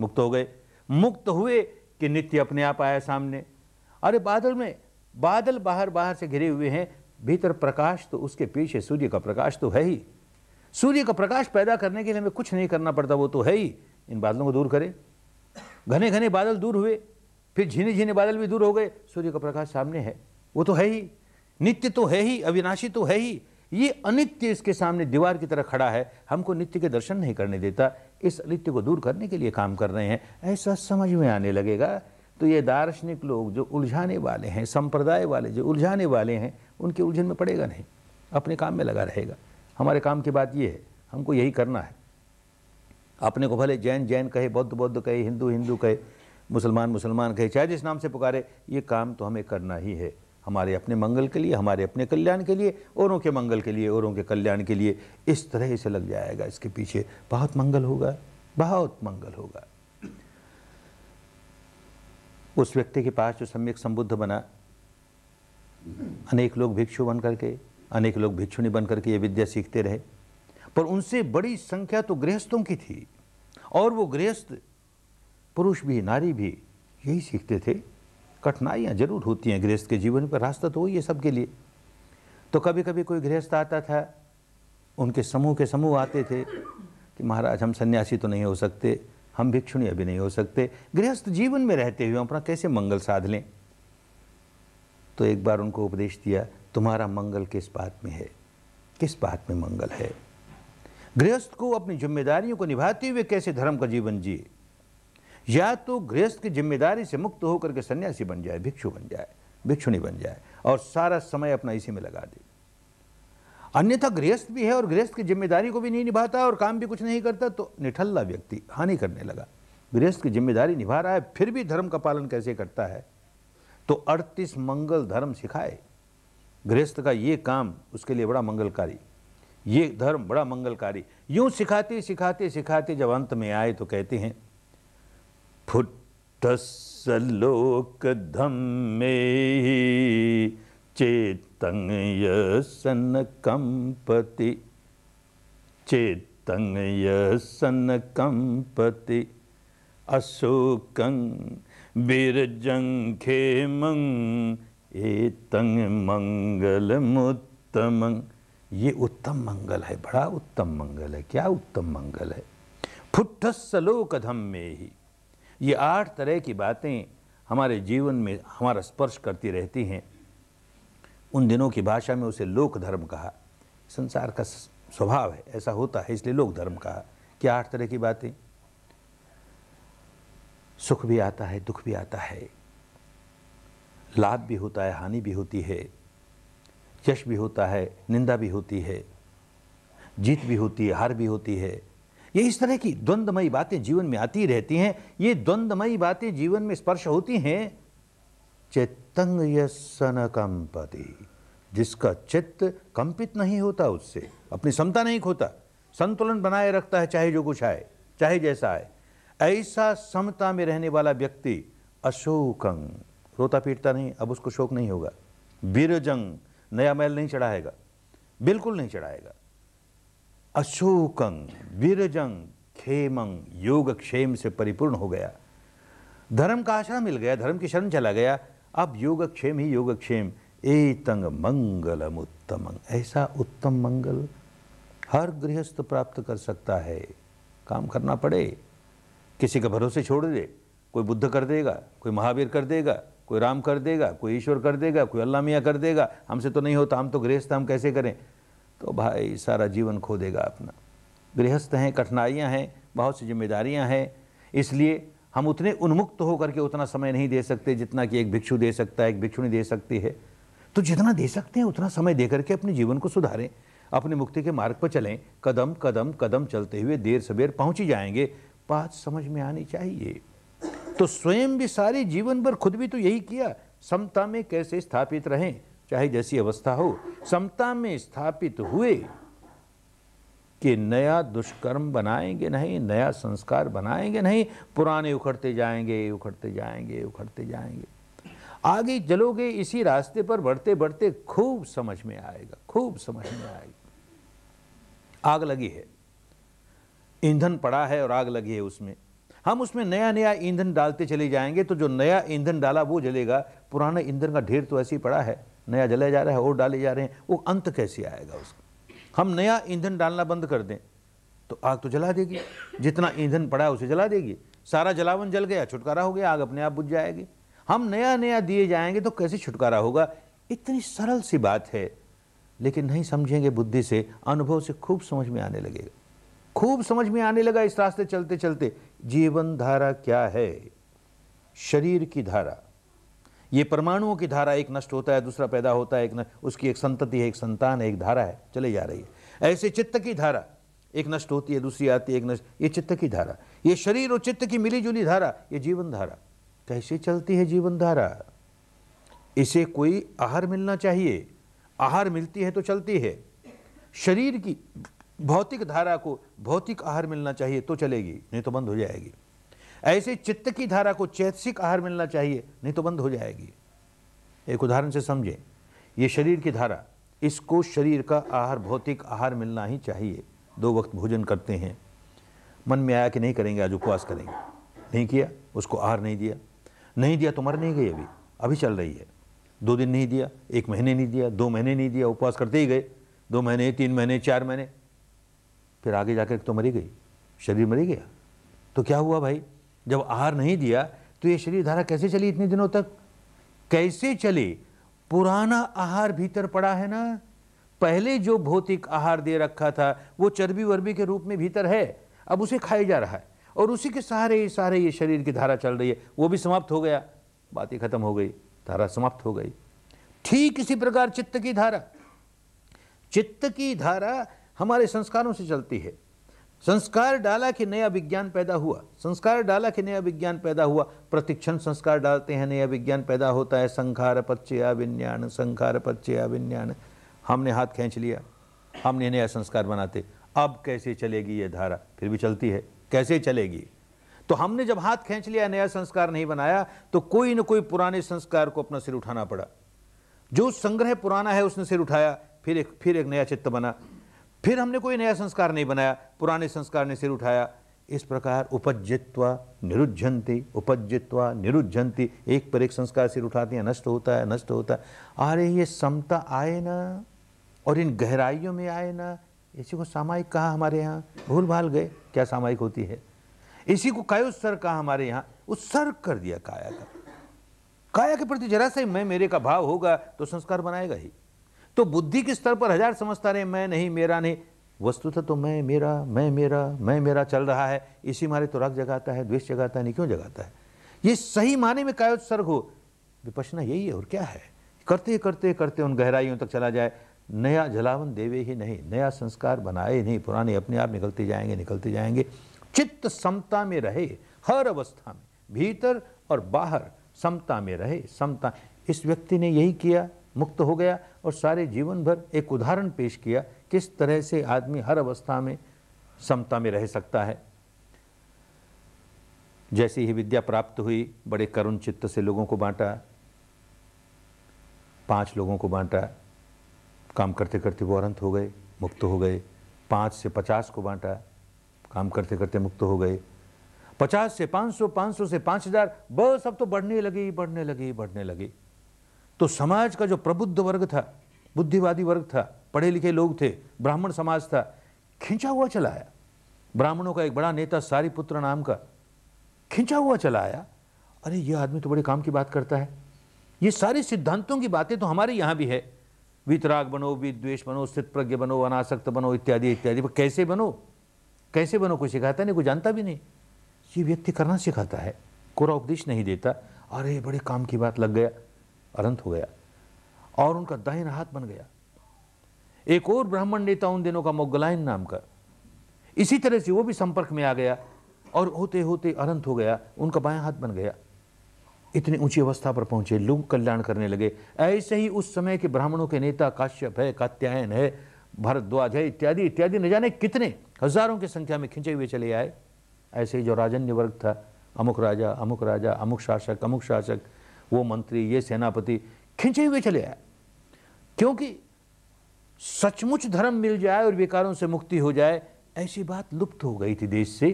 A: मुक्त हो गए मुक्त हुए कि नित्य अपने आप आया सामने अरे बादल में बादल बाहर बाहर से घिरे हुए हैं भीतर प्रकाश तो उसके पीछे सूर्य का प्रकाश तो है ही सूर्य का प्रकाश पैदा करने के लिए हमें कुछ नहीं करना पड़ता वो तो है ही इन बादलों को दूर करें घने घने बादल दूर हुए फिर झीने झीने बादल भी दूर हो गए सूर्य का प्रकाश सामने है वो तो है ही नित्य तो है ही अविनाशी तो है ही ये अनित्य इसके सामने दीवार की तरह खड़ा है हमको नित्य के दर्शन नहीं करने देता इस अनित्य को दूर करने के लिए काम कर रहे हैं ऐसा समझ में आने लगेगा तो ये दार्शनिक लोग जो उलझाने वाले हैं संप्रदाय वाले जो उलझाने वाले हैं उनके उलझन में पड़ेगा नहीं अपने काम में लगा रहेगा हमारे काम की बात ये है हमको यही करना है अपने को भले जैन जैन कहे बौद्ध बौद्ध कहे हिंदू हिंदू कहे मुसलमान मुसलमान कहे चाहे जिस नाम से पुकारे ये काम तो हमें करना ही है हमारे अपने मंगल के लिए हमारे अपने कल्याण के लिए औरों के मंगल के लिए औरों के कल्याण के लिए इस तरह से लग जाएगा इसके पीछे बहुत मंगल होगा बहुत मंगल होगा उस व्यक्ति के पास जो सम्यक संबुद्ध बना अनेक लोग भिक्षु बन करके अनेक लोग भिक्षुणी बन करके ये विद्या सीखते रहे पर उनसे बड़ी संख्या तो गृहस्थों की थी और वो गृहस्थ पुरुष भी नारी भी यही सीखते थे कठिनाइयाँ जरूर होती हैं गृहस्थ के जीवन पर रास्ता तो वही है सबके लिए तो कभी कभी कोई गृहस्थ आता था उनके समूह के समूह आते थे कि महाराज हम सन्यासी तो नहीं हो सकते हम भिक्षुणी अभी नहीं हो सकते गृहस्थ जीवन में रहते हुए अपना कैसे मंगल साध लें तो एक बार उनको उपदेश दिया तुम्हारा मंगल किस बात में है किस बात में मंगल है गृहस्थ को अपनी जिम्मेदारियों को निभाते हुए कैसे धर्म का जीवन जिए या तो गृहस्थ की जिम्मेदारी से मुक्त होकर के सन्यासी बन जाए भिक्षु बन जाए भिक्षुणी बन जाए और सारा समय अपना इसी में लगा दे अन्यथा गृहस्थ भी है और गृहस्थ की जिम्मेदारी को भी नहीं निभाता और काम भी कुछ नहीं करता तो निठल्ला व्यक्ति हानि करने लगा गृहस्थ की जिम्मेदारी निभा रहा है फिर भी धर्म का पालन कैसे करता है तो अड़तीस मंगल धर्म सिखाए गृहस्थ का ये काम उसके लिए बड़ा मंगलकारी ये धर्म बड़ा मंगलकारी यूं सिखाते सिखाते सिखाते जब अंत में आए तो कहते हैं फुट्टसलोकधम्मेहि चेतङ्यसनकम्पति चेतङ्यसनकम्पति अशोकं बिरजं एतंग मंगल मुत्तम ये उत्तम मंगल है बड़ा उत्तम मंगल है क्या उत्तम मंगल है फुट्ठसलोकधम में ही ये आठ तरह की बातें हमारे जीवन में हमारा स्पर्श करती रहती हैं उन दिनों की भाषा में उसे लोक धर्म कहा संसार का स्वभाव है ऐसा होता है इसलिए लोक धर्म कहा कि आठ तरह की बातें सुख भी आता है दुख भी आता है लाभ भी होता है हानि भी होती है यश भी होता है निंदा भी होती है जीत भी होती है हार भी होती है ये इस तरह की द्वंद्वमयी बातें जीवन में आती रहती हैं ये द्वंद्वमयी बातें जीवन में स्पर्श होती हैं चेतंग कंपति जिसका चित्त कंपित नहीं होता उससे अपनी समता नहीं खोता संतुलन बनाए रखता है चाहे जो कुछ आए चाहे जैसा आए ऐसा समता में रहने वाला व्यक्ति अशोकं रोता पीटता नहीं अब उसको शोक नहीं होगा बीरजंग नया मैल नहीं चढ़ाएगा बिल्कुल नहीं चढ़ाएगा अशोकं वीरजं खेमं योगक्षेम से परिपूर्ण हो गया धर्म का आश्रय मिल गया धर्म की शरण चला गया अब योगक्षेम ही योगक्षेम ए तंग मंगलम उत्तम ऐसा उत्तम मंगल हर गृहस्थ प्राप्त कर सकता है काम करना पड़े किसी के भरोसे छोड़ दे कोई बुद्ध कर देगा कोई महावीर कर देगा कोई राम कर देगा कोई ईश्वर कर देगा कोई अल्लाह मियाँ कर देगा हमसे तो नहीं होता हम तो गृहस्थ हम कैसे करें तो भाई सारा जीवन खो देगा अपना गृहस्थ हैं कठिनाइयाँ हैं बहुत सी जिम्मेदारियाँ हैं इसलिए हम उतने उन्मुक्त होकर के उतना समय नहीं दे सकते जितना कि एक भिक्षु दे सकता है एक भिक्षुणी दे सकती है तो जितना दे सकते हैं उतना समय दे करके अपने जीवन को सुधारें अपने मुक्ति के मार्ग पर चलें कदम कदम कदम चलते हुए देर सवेर पहुँच ही जाएंगे बात समझ में आनी चाहिए तो स्वयं भी सारे जीवन भर खुद भी तो यही किया समता में कैसे स्थापित रहें चाहे जैसी अवस्था हो समता में स्थापित हुए कि नया दुष्कर्म बनाएंगे नहीं नया संस्कार बनाएंगे नहीं पुराने उखड़ते जाएंगे उखड़ते जाएंगे उखड़ते जाएंगे आगे चलोगे इसी रास्ते पर बढ़ते बढ़ते खूब समझ में आएगा खूब समझ में आएगा आग लगी है ईंधन पड़ा है और आग लगी है उसमें हम उसमें नया नया ईंधन डालते चले जाएंगे तो जो नया ईंधन डाला वो जलेगा पुराना ईंधन का ढेर तो ऐसे ही पड़ा है नया जले जा रहा है और डाले जा रहे हैं वो अंत कैसे आएगा उसका हम नया ईंधन डालना बंद कर दें तो आग तो जला देगी जितना ईंधन पड़ा है उसे जला देगी सारा जलावन जल गया छुटकारा हो गया आग अपने आप बुझ जाएगी हम नया नया दिए जाएंगे तो कैसे छुटकारा होगा इतनी सरल सी बात है लेकिन नहीं समझेंगे बुद्धि से अनुभव से खूब समझ में आने लगेगा खूब समझ में आने लगा इस रास्ते चलते चलते जीवन धारा क्या है शरीर की धारा ये परमाणुओं की धारा एक नष्ट होता है दूसरा पैदा होता है एक न, उसकी एक संतति है एक संतान है एक धारा है चले जा रही है ऐसे चित्त की धारा एक नष्ट होती है दूसरी आती है एक नष्ट ये चित्त की धारा ये शरीर और चित्त की मिली जुली धारा ये जीवन धारा कैसे चलती है जीवन धारा इसे कोई आहार मिलना चाहिए आहार मिलती है तो चलती है शरीर की भौतिक धारा को भौतिक आहार मिलना चाहिए तो चलेगी नहीं तो बंद हो जाएगी ऐसे चित्त की धारा को चैतसिक आहार मिलना चाहिए नहीं तो बंद हो जाएगी एक उदाहरण से समझें ये शरीर की धारा इसको शरीर का आहार भौतिक आहार मिलना ही चाहिए दो वक्त भोजन करते हैं मन में आया कि नहीं करेंगे आज उपवास करेंगे नहीं किया उसको आहार नहीं दिया नहीं दिया तो मर नहीं गई अभी अभी चल रही है दो दिन नहीं दिया एक महीने नहीं दिया दो महीने नहीं दिया उपवास करते ही गए दो महीने तीन महीने चार महीने फिर आगे जाकर तो मरी गई शरीर मरी गया तो क्या हुआ भाई जब आहार नहीं दिया तो ये शरीर धारा कैसे चली इतने दिनों तक कैसे चले पुराना आहार भीतर पड़ा है ना पहले जो भौतिक आहार दे रखा था वो चर्बी वर्बी के रूप में भीतर है अब उसे खाया जा रहा है और उसी के सहारे सारे ये शरीर की धारा चल रही है वो भी समाप्त हो गया बातें खत्म हो गई धारा समाप्त हो गई ठीक इसी प्रकार चित्त की धारा चित्त की धारा हमारे संस्कारों से चलती है संस्कार डाला कि नया विज्ञान पैदा हुआ संस्कार डाला कि नया विज्ञान पैदा हुआ प्रतिक्षण संस्कार डालते हैं नया विज्ञान पैदा होता है संखार पच्चया विज्ञान संखार पच्चया विज्ञान हमने हाथ खींच लिया हमने नया संस्कार बनाते अब कैसे चलेगी ये धारा फिर भी चलती है कैसे चलेगी तो हमने जब हाथ खींच लिया नया संस्कार नहीं बनाया तो कोई ना कोई पुराने संस्कार को अपना सिर उठाना पड़ा जो संग्रह पुराना है उसने सिर उठाया फिर एक फिर एक नया चित्त बना फिर हमने कोई नया संस्कार नहीं बनाया पुराने संस्कार ने सिर उठाया इस प्रकार उपजित्वा निरुद्धंती उपजित्वा निरुद्धंती एक पर एक संस्कार सिर उठाती है नष्ट होता है नष्ट होता है अरे ये समता आए ना और इन गहराइयों में आए ना इसी को सामायिक कहा हमारे यहाँ भूल भाल गए क्या सामायिक होती है इसी को कायोत्सर्ग कहा हमारे यहाँ उत्सर्ग कर दिया काया का काया के प्रति जरा से मैं मेरे का भाव होगा तो संस्कार बनाएगा ही तो बुद्धि के स्तर पर हजार समझता रहे मैं नहीं मेरा नहीं वस्तुतः तो मैं मेरा मैं मेरा मैं मेरा चल रहा है इसी मारे तो राग जगाता है द्वेष जगाता है नहीं क्यों जगाता है ये सही माने में कायोत्सर्ग हो विपशना यही है और क्या है करते करते करते उन गहराइयों तक चला जाए नया जलावन देवे ही नहीं नया संस्कार बनाए नहीं पुराने अपने आप निकलते जाएंगे निकलते जाएंगे चित्त समता में रहे हर अवस्था में भीतर और बाहर समता में रहे समता इस व्यक्ति ने यही किया मुक्त हो गया और सारे जीवन भर एक उदाहरण पेश किया किस तरह से आदमी हर अवस्था में समता में रह सकता है जैसी ही विद्या प्राप्त हुई बड़े करुण चित्त से लोगों को बांटा पांच लोगों को बांटा काम करते करते वो अनंत हो गए मुक्त हो गए पांच से पचास को बांटा काम करते करते मुक्त हो गए पचास से पाँच सौ पाँच सौ से पाँच हज़ार बस अब तो बढ़ने लगी बढ़ने लगी बढ़ने लगी तो समाज का जो प्रबुद्ध वर्ग था बुद्धिवादी वर्ग था पढ़े लिखे लोग थे ब्राह्मण समाज था खींचा हुआ चला आया ब्राह्मणों का एक बड़ा नेता पुत्र नाम का खिंचा हुआ चला आया अरे ये आदमी तो बड़े काम की बात करता है ये सारे सिद्धांतों की बातें तो हमारे यहाँ भी है वितराग बनो विद्वेश बनो स्थित प्रज्ञ बनो अनासक्त बनो इत्यादि इत्यादि पर कैसे बनो कैसे बनो कोई सिखाता नहीं कोई जानता भी नहीं ये व्यक्ति करना सिखाता है कोरा उपदेश नहीं देता अरे बड़े काम की बात लग गया अनंत हो गया और उनका दाहिन हाथ बन गया एक और ब्राह्मण नेता उन दिनों का मोगलायन नाम का इसी तरह से वो भी संपर्क में आ गया और होते होते अनंत हो गया उनका बाया हाथ बन गया इतनी ऊंची अवस्था पर पहुंचे लोग कल्याण करने लगे ऐसे ही उस समय के ब्राह्मणों के नेता काश्यप है कात्यायन है भारद्वाज है इत्यादि इत्यादि न जाने कितने हजारों की संख्या में खिंचे हुए चले आए ऐसे ही जो राजन्य वर्ग था अमुक राजा अमुक राजा अमुक शासक अमुक शासक वो मंत्री ये सेनापति खिंचे हुए चले आए क्योंकि सचमुच धर्म मिल जाए और विकारों से मुक्ति हो जाए ऐसी बात लुप्त हो गई थी देश से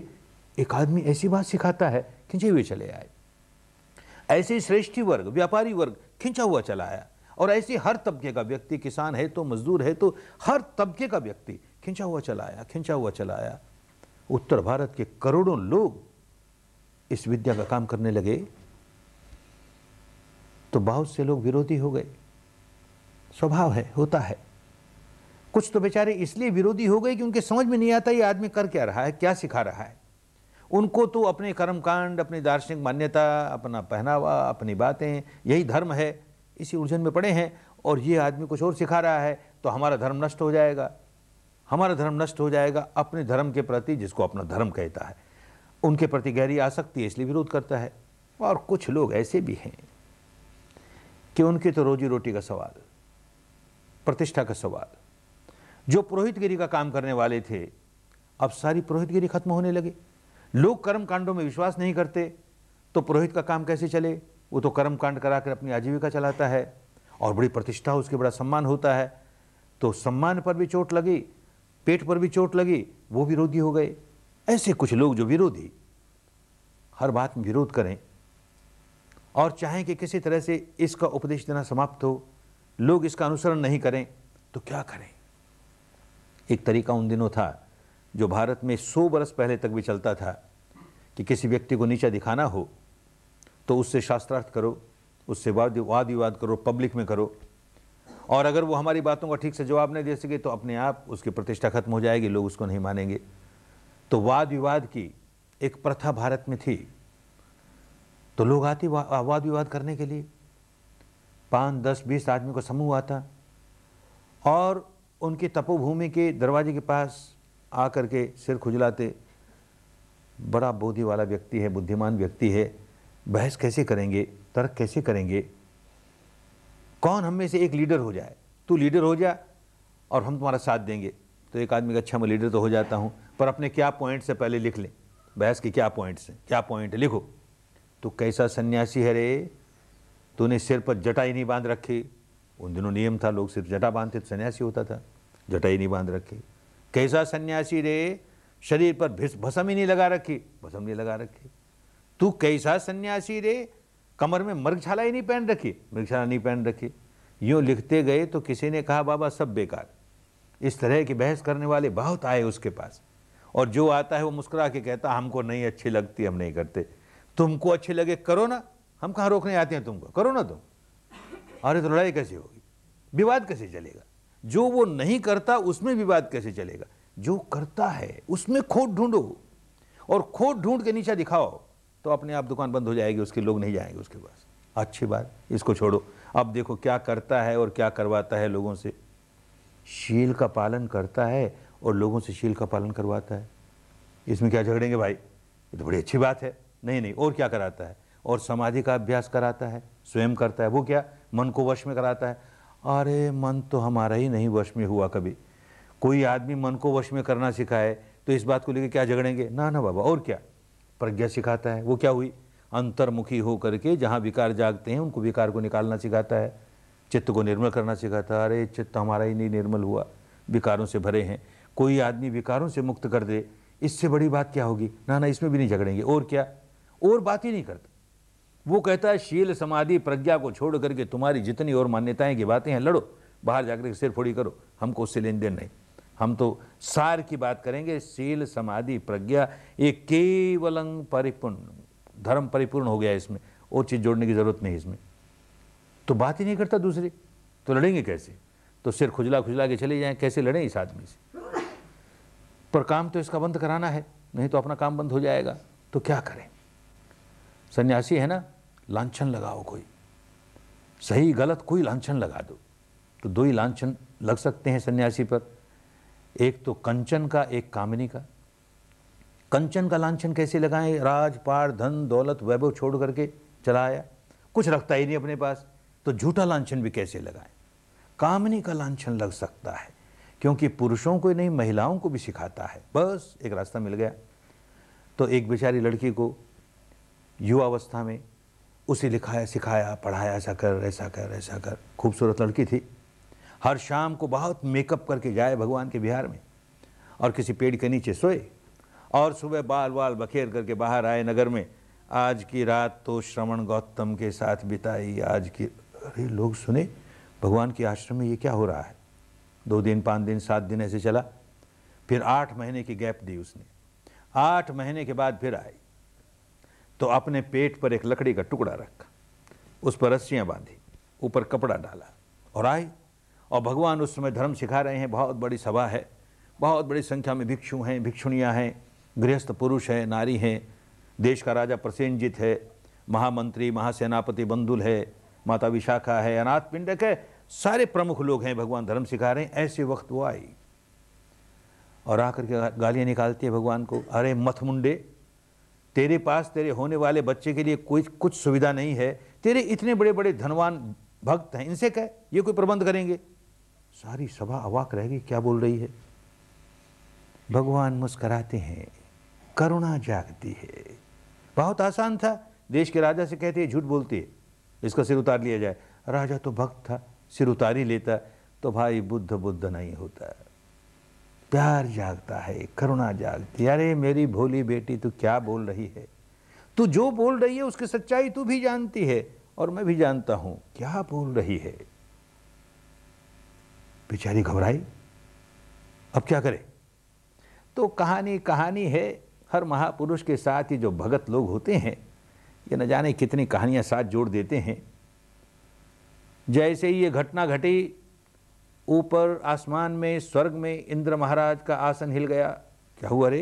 A: एक आदमी ऐसी बात सिखाता है खिंचे हुए चले आए ऐसे श्रेष्ठी वर्ग व्यापारी वर्ग खिंचा हुआ चला आया और ऐसे हर तबके का व्यक्ति किसान है तो मजदूर है तो हर तबके का व्यक्ति खिंचा हुआ चला आया खिंचा हुआ चला आया उत्तर भारत के करोड़ों लोग इस विद्या का काम करने लगे तो बहुत से लोग विरोधी हो गए स्वभाव है होता है कुछ तो बेचारे इसलिए विरोधी हो गए कि उनके समझ में नहीं आता ये आदमी कर क्या रहा है क्या सिखा रहा है उनको तो अपने कर्मकांड अपनी दार्शनिक मान्यता अपना पहनावा अपनी बातें यही धर्म है इसी उलझन में पड़े हैं और ये आदमी कुछ और सिखा रहा है तो हमारा धर्म नष्ट हो जाएगा हमारा धर्म नष्ट हो जाएगा अपने धर्म के प्रति जिसको अपना धर्म कहता है उनके प्रति गहरी आसक्ति इसलिए विरोध करता है और कुछ लोग ऐसे भी हैं कि उनकी तो रोजी रोटी का सवाल प्रतिष्ठा का सवाल जो पुरोहितगिरी का काम करने वाले थे अब सारी पुरोहितगिरी खत्म होने लगी लोग कर्म कांडों में विश्वास नहीं करते तो पुरोहित का काम कैसे चले वो तो कर्म कांड करा कर अपनी आजीविका चलाता है और बड़ी प्रतिष्ठा उसके बड़ा सम्मान होता है तो सम्मान पर भी चोट लगी पेट पर भी चोट लगी वो विरोधी हो गए ऐसे कुछ लोग जो विरोधी हर बात में विरोध करें और चाहें कि किसी तरह से इसका उपदेश देना समाप्त हो लोग इसका अनुसरण नहीं करें तो क्या करें एक तरीका उन दिनों था जो भारत में सौ बरस पहले तक भी चलता था कि किसी व्यक्ति को नीचा दिखाना हो तो उससे शास्त्रार्थ करो उससे वाद वाद विवाद करो पब्लिक में करो और अगर वो हमारी बातों का ठीक से जवाब नहीं दे सके तो अपने आप उसकी प्रतिष्ठा खत्म हो जाएगी लोग उसको नहीं मानेंगे तो वाद विवाद की एक प्रथा भारत में थी तो लोग आते वाद विवाद करने के लिए पाँच दस बीस आदमी का समूह आता और उनकी तपोभूमि के दरवाजे के पास आकर के सिर खुजलाते बड़ा बोधि वाला व्यक्ति है बुद्धिमान व्यक्ति है बहस कैसे करेंगे तर्क कैसे करेंगे कौन हम में से एक लीडर हो जाए तू लीडर हो जा और हम तुम्हारा साथ देंगे तो एक आदमी का अच्छा मैं लीडर तो हो जाता हूँ पर अपने क्या पॉइंट्स से पहले लिख लें बहस के क्या पॉइंट्स हैं क्या पॉइंट है लिखो तो कैसा सन्यासी है रे तूने सिर पर जटा ही नहीं बांध रखी उन दिनों नियम था लोग सिर्फ जटा बांधते तो सन्यासी होता था जटा ही नहीं बांध रखी कैसा सन्यासी रे शरीर पर भसम ही नहीं लगा रखी भसम नहीं लगा रखी तू कैसा सन्यासी रे कमर में मृगछाला ही नहीं पहन रखी मृगछाला नहीं पहन रखी यूँ लिखते गए तो किसी ने कहा बाबा सब बेकार इस तरह की बहस करने वाले बहुत आए उसके पास और जो आता है वो मुस्कुरा के कहता हमको नहीं अच्छी लगती हम नहीं करते तुमको अच्छे लगे करो ना हम कहाँ रोकने आते हैं तुमको करो ना तुम अरे तो लड़ाई कैसे होगी विवाद कैसे चलेगा जो वो नहीं करता उसमें विवाद कैसे चलेगा जो करता है उसमें खोट ढूंढो और खोट ढूंढ के नीचे दिखाओ तो अपने आप दुकान बंद हो जाएगी उसके लोग नहीं जाएंगे उसके पास अच्छी बात इसको छोड़ो अब देखो क्या करता है और क्या करवाता है लोगों से शील का पालन करता है और लोगों से शील का पालन करवाता है इसमें क्या झगड़ेंगे भाई ये तो बड़ी अच्छी बात है नहीं नहीं और क्या कराता है और समाधि का अभ्यास कराता है स्वयं करता है वो क्या मन को वश में कराता है अरे मन तो हमारा ही नहीं वश में हुआ कभी कोई आदमी मन को वश में करना सिखाए तो इस बात को लेकर क्या झगड़ेंगे ना ना बाबा और क्या प्रज्ञा सिखाता है वो क्या हुई अंतर्मुखी हो करके जहाँ विकार जागते हैं उनको विकार को निकालना सिखाता है चित्त को निर्मल करना सिखाता है अरे चित्त तो हमारा ही नहीं निर्मल हुआ विकारों से भरे हैं कोई आदमी विकारों से मुक्त कर दे इससे बड़ी बात क्या होगी ना ना इसमें भी नहीं झगड़ेंगे और क्या और बात ही नहीं करता वो कहता है शील समाधि प्रज्ञा को छोड़ करके तुम्हारी जितनी और मान्यताएं की बातें हैं लड़ो बाहर जाकर के सिर फोड़ी करो हमको उससे लेन देन नहीं हम तो सार की बात करेंगे शील समाधि प्रज्ञा ये केवलंग परिपूर्ण धर्म परिपूर्ण हो गया इसमें और चीज़ जोड़ने की ज़रूरत नहीं इसमें तो बात ही नहीं करता दूसरी तो लड़ेंगे कैसे तो सिर खुजला खुजला के चले जाए कैसे लड़ें इस आदमी से पर काम तो इसका बंद कराना है नहीं तो अपना काम बंद हो जाएगा तो क्या करें सन्यासी है ना लांछन लगाओ कोई सही गलत कोई लांछन लगा दो तो दो ही लांछन लग सकते हैं सन्यासी पर एक तो कंचन का एक कामिनी का कंचन का लांछन कैसे लगाएं राज पार धन दौलत वैभव छोड़ करके चला आया कुछ रखता ही नहीं अपने पास तो झूठा लांछन भी कैसे लगाएं कामनी का लांछन लग सकता है क्योंकि पुरुषों को नहीं महिलाओं को भी सिखाता है बस एक रास्ता मिल गया तो एक बेचारी लड़की को युवावस्था में उसे लिखाया सिखाया पढ़ाया ऐसा कर ऐसा कर ऐसा कर खूबसूरत लड़की थी हर शाम को बहुत मेकअप करके जाए भगवान के बिहार में और किसी पेड़ के नीचे सोए और सुबह बाल बाल बखेर करके बाहर आए नगर में आज की रात तो श्रवण गौतम के साथ बिताई आज की अरे लोग सुने भगवान के आश्रम में ये क्या हो रहा है दो दिन पाँच दिन सात दिन ऐसे चला फिर आठ महीने की गैप दी उसने आठ महीने के बाद फिर आई तो अपने पेट पर एक लकड़ी का टुकड़ा रखा उस पर रस्सियाँ बांधी ऊपर कपड़ा डाला और आए और भगवान उस समय धर्म सिखा रहे हैं बहुत बड़ी सभा है बहुत बड़ी संख्या में भिक्षु हैं भिक्षुणियाँ हैं गृहस्थ पुरुष हैं नारी हैं देश का राजा प्रसेनजीत है महामंत्री महासेनापति बंदुल है माता विशाखा है अनाथ पिंडक है सारे प्रमुख लोग हैं भगवान धर्म सिखा रहे हैं ऐसे वक्त वो आई और आकर के गालियाँ निकालती है भगवान को अरे मथ मुंडे तेरे पास तेरे होने वाले बच्चे के लिए कोई कुछ सुविधा नहीं है तेरे इतने बड़े बड़े धनवान भक्त हैं इनसे कह ये कोई प्रबंध करेंगे सारी सभा अवाक रहेगी क्या बोल रही है भगवान मुस्कराते हैं करुणा जागती है बहुत आसान था देश के राजा से कहते झूठ बोलती है इसका सिर उतार लिया जाए राजा तो भक्त था सिर उतार ही लेता तो भाई बुद्ध बुद्ध नहीं होता प्यार जागता है करुणा जागती अरे मेरी भोली बेटी तू क्या बोल रही है तू जो बोल रही है उसकी सच्चाई तू भी जानती है और मैं भी जानता हूं क्या बोल रही है बेचारी घबराई अब क्या करें तो कहानी कहानी है हर महापुरुष के साथ ही जो भगत लोग होते हैं ये न जाने कितनी कहानियां साथ जोड़ देते हैं जैसे ही ये घटना घटी ऊपर आसमान में स्वर्ग में इंद्र महाराज का आसन हिल गया क्या हुआ रे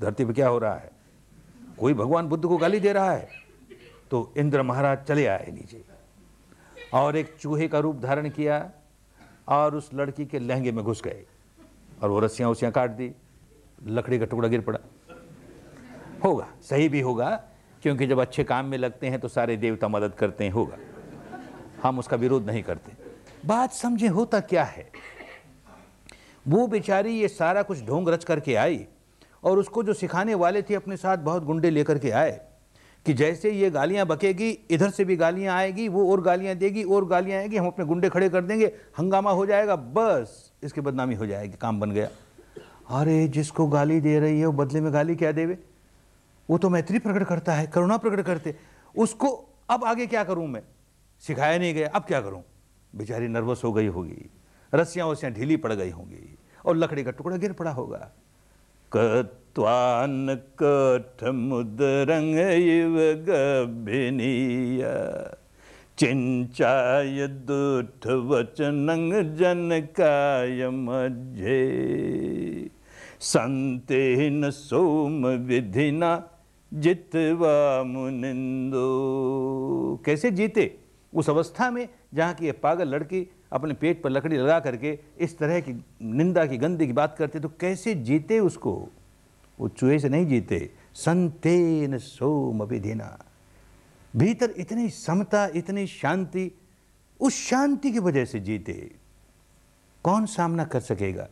A: धरती पर क्या हो रहा है कोई भगवान बुद्ध को गाली दे रहा है तो इंद्र महाराज चले आए नीचे और एक चूहे का रूप धारण किया और उस लड़की के लहंगे में घुस गए और वो रस्सियाँ उसियाँ काट दी लकड़ी का टुकड़ा गिर पड़ा होगा सही भी होगा क्योंकि जब अच्छे काम में लगते हैं तो सारे देवता मदद करते हैं होगा हम उसका विरोध नहीं करते बात समझे होता क्या है वो बेचारी ये सारा कुछ ढोंग रच करके आई और उसको जो सिखाने वाले थे अपने साथ बहुत गुंडे लेकर के आए कि जैसे ये गालियाँ बकेगी इधर से भी गालियाँ आएगी वो और गालियाँ देगी और गालियाँ आएगी हम अपने गुंडे खड़े कर देंगे हंगामा हो जाएगा बस इसकी बदनामी हो जाएगी काम बन गया अरे जिसको गाली दे रही है वो बदले में गाली क्या देवे वो तो मैत्री प्रकट करता है करुणा प्रकट करते उसको अब आगे क्या करूँ मैं सिखाया नहीं गया अब क्या करूँ बेचारी नर्वस हो गई होगी रस्सियाँ वस्सियाँ ढीली पड़ गई होंगी और लकड़ी का टुकड़ा गिर पड़ा होगा कत्वान कठ मुदरंग इव गभिनीया चिंचाय दुठ वचनंग जनकाय मझे न सोम विधिना जितवा मुनिंदो कैसे जीते उस अवस्था में जहाँ की ये पागल लड़की अपने पेट पर लकड़ी लगा करके इस तरह की निंदा की गंदी की बात करते तो कैसे जीते उसको वो चूहे से नहीं जीते संतेन सोम अभिधीना भीतर इतनी समता इतनी शांति उस शांति की वजह से जीते कौन सामना कर सकेगा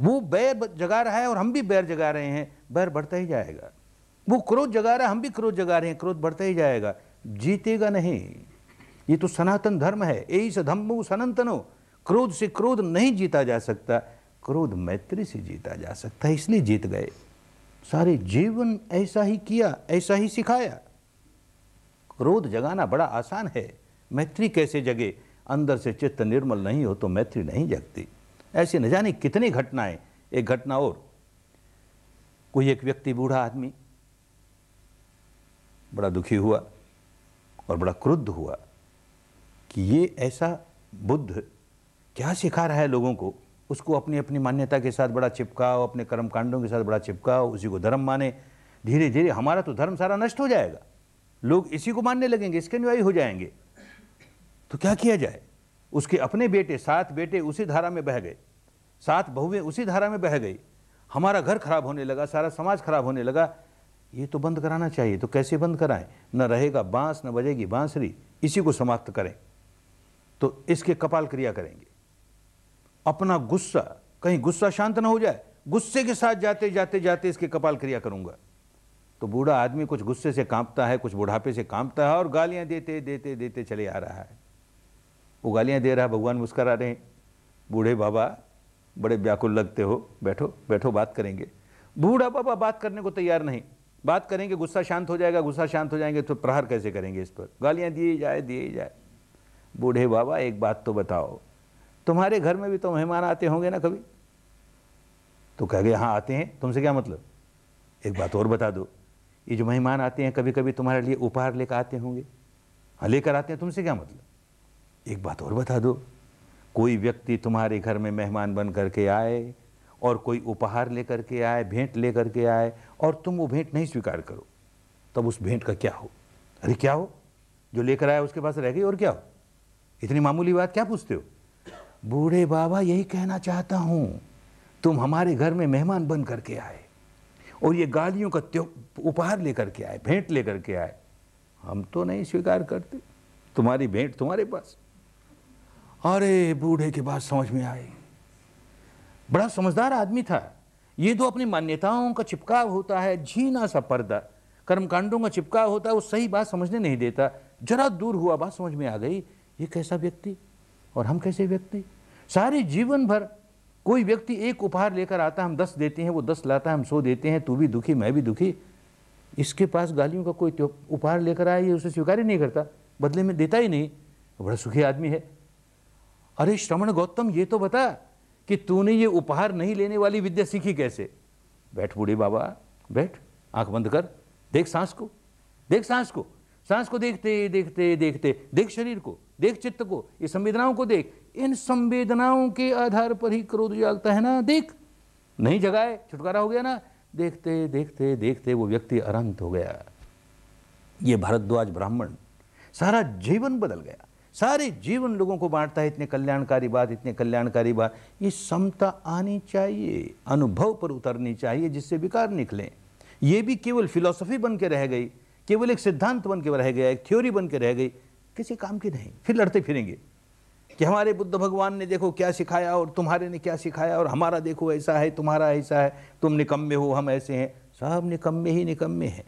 A: वो बैर जगा रहा है और हम भी बैर जगा रहे हैं बैर बढ़ता ही जाएगा वो क्रोध जगा रहा है हम भी क्रोध जगा रहे हैं क्रोध बढ़ता ही जाएगा जीतेगा नहीं ये तो सनातन धर्म है एस धम्मो सनातनो क्रोध से क्रोध नहीं जीता जा सकता क्रोध मैत्री से जीता जा सकता है इसलिए जीत गए सारे जीवन ऐसा ही किया ऐसा ही सिखाया क्रोध जगाना बड़ा आसान है मैत्री कैसे जगे अंदर से चित्त निर्मल नहीं हो तो मैत्री नहीं जगती ऐसी न जाने कितनी घटनाएं एक घटना और कोई एक व्यक्ति बूढ़ा आदमी बड़ा दुखी हुआ और बड़ा क्रुद्ध हुआ कि ये ऐसा बुद्ध क्या सिखा रहा है लोगों को उसको अपनी अपनी मान्यता के साथ बड़ा चिपकाओ अपने कर्म कांडों के साथ बड़ा चिपकाओ उसी को धर्म माने धीरे धीरे हमारा तो धर्म सारा नष्ट हो जाएगा लोग इसी को मानने लगेंगे इसके अनुयायी हो जाएंगे तो क्या किया जाए उसके अपने बेटे सात बेटे उसी धारा में बह गए सात बहुएं उसी धारा में बह गई हमारा घर खराब होने लगा सारा समाज खराब होने लगा ये तो बंद कराना चाहिए तो कैसे बंद कराएं न रहेगा बांस न बजेगी बांसरी इसी को समाप्त करें तो इसके कपाल क्रिया करेंगे अपना गुस्सा कहीं गुस्सा शांत ना हो जाए गुस्से के साथ जाते जाते जाते इसके कपाल क्रिया करूंगा तो बूढ़ा आदमी कुछ गुस्से से कांपता है कुछ बुढ़ापे से कांपता है और गालियां देते देते देते चले आ रहा है वो गालियां दे रहा है भगवान मुस्करा रहे हैं बूढ़े बाबा बड़े व्याकुल लगते हो बैठो बैठो बात करेंगे बूढ़ा बाबा बात करने को तैयार नहीं बात करेंगे गुस्सा शांत हो जाएगा गुस्सा शांत हो जाएंगे तो प्रहार कैसे करेंगे इस पर गालियां दिए जाए दिए जाए बूढ़े बाबा एक बात तो बताओ तुम्हारे घर में भी तो मेहमान आते होंगे ना कभी तो कह गए हाँ आते हैं तुमसे क्या मतलब एक बात और बता दो ये जो मेहमान आते हैं कभी कभी तुम्हारे लिए उपहार लेकर आते होंगे हाँ लेकर आते हैं तुमसे क्या मतलब एक बात और बता दो कोई व्यक्ति तुम्हारे घर में मेहमान बन करके आए और कोई उपहार लेकर के आए भेंट लेकर के आए और तुम वो भेंट नहीं स्वीकार करो तब उस भेंट का क्या हो अरे क्या हो जो लेकर आया उसके पास रह गई और क्या हो इतनी मामूली बात क्या पूछते हो बूढ़े बाबा यही कहना चाहता हूँ तुम हमारे घर में मेहमान बन करके आए और ये गालियों का त्यो उपहार लेकर के आए भेंट लेकर के आए हम तो नहीं स्वीकार करते तुम्हारी भेंट तुम्हारे पास अरे बूढ़े के बात समझ में आई बड़ा समझदार आदमी था ये तो अपनी मान्यताओं का चिपकाव होता है झीना सा पर्दा कर्मकांडों का चिपकाव होता है वो सही बात समझने नहीं देता जरा दूर हुआ बात समझ में आ गई ये कैसा व्यक्ति और हम कैसे व्यक्ति सारे जीवन भर कोई व्यक्ति एक उपहार लेकर आता हम दस देते हैं वो दस लाता है हम सो देते हैं तू भी दुखी मैं भी दुखी इसके पास गालियों का कोई उपहार लेकर आया ये उसे स्वीकार ही नहीं करता बदले में देता ही नहीं बड़ा सुखी आदमी है अरे श्रवण गौतम ये तो बता कि तूने ये उपहार नहीं लेने वाली विद्या सीखी कैसे बैठ बूढ़े बाबा बैठ आंख बंद कर देख सांस को देख सांस को सांस को देखते देखते देखते देख शरीर को देख चित्त को ये संवेदनाओं को देख इन संवेदनाओं के आधार पर ही क्रोध जलता है ना देख नहीं जगाए छुटकारा हो गया ना देखते देखते देखते वो व्यक्ति अरंत हो गया ये भारद्वाज ब्राह्मण सारा जीवन बदल गया सारे जीवन लोगों को बांटता है इतने कल्याणकारी बात इतने कल्याणकारी बात ये समता आनी चाहिए अनुभव पर उतरनी चाहिए जिससे विकार निकले ये भी केवल फिलॉसफी बन के रह गई केवल एक सिद्धांत बन के रह गया एक थ्योरी बन के रह गई किसी काम की नहीं फिर लड़ते फिरेंगे कि हमारे बुद्ध भगवान ने देखो क्या सिखाया और तुम्हारे ने क्या सिखाया और हमारा देखो ऐसा है तुम्हारा ऐसा है तुम निकम्मे हो हम ऐसे हैं सब निकम्मे ही निकम्मे हैं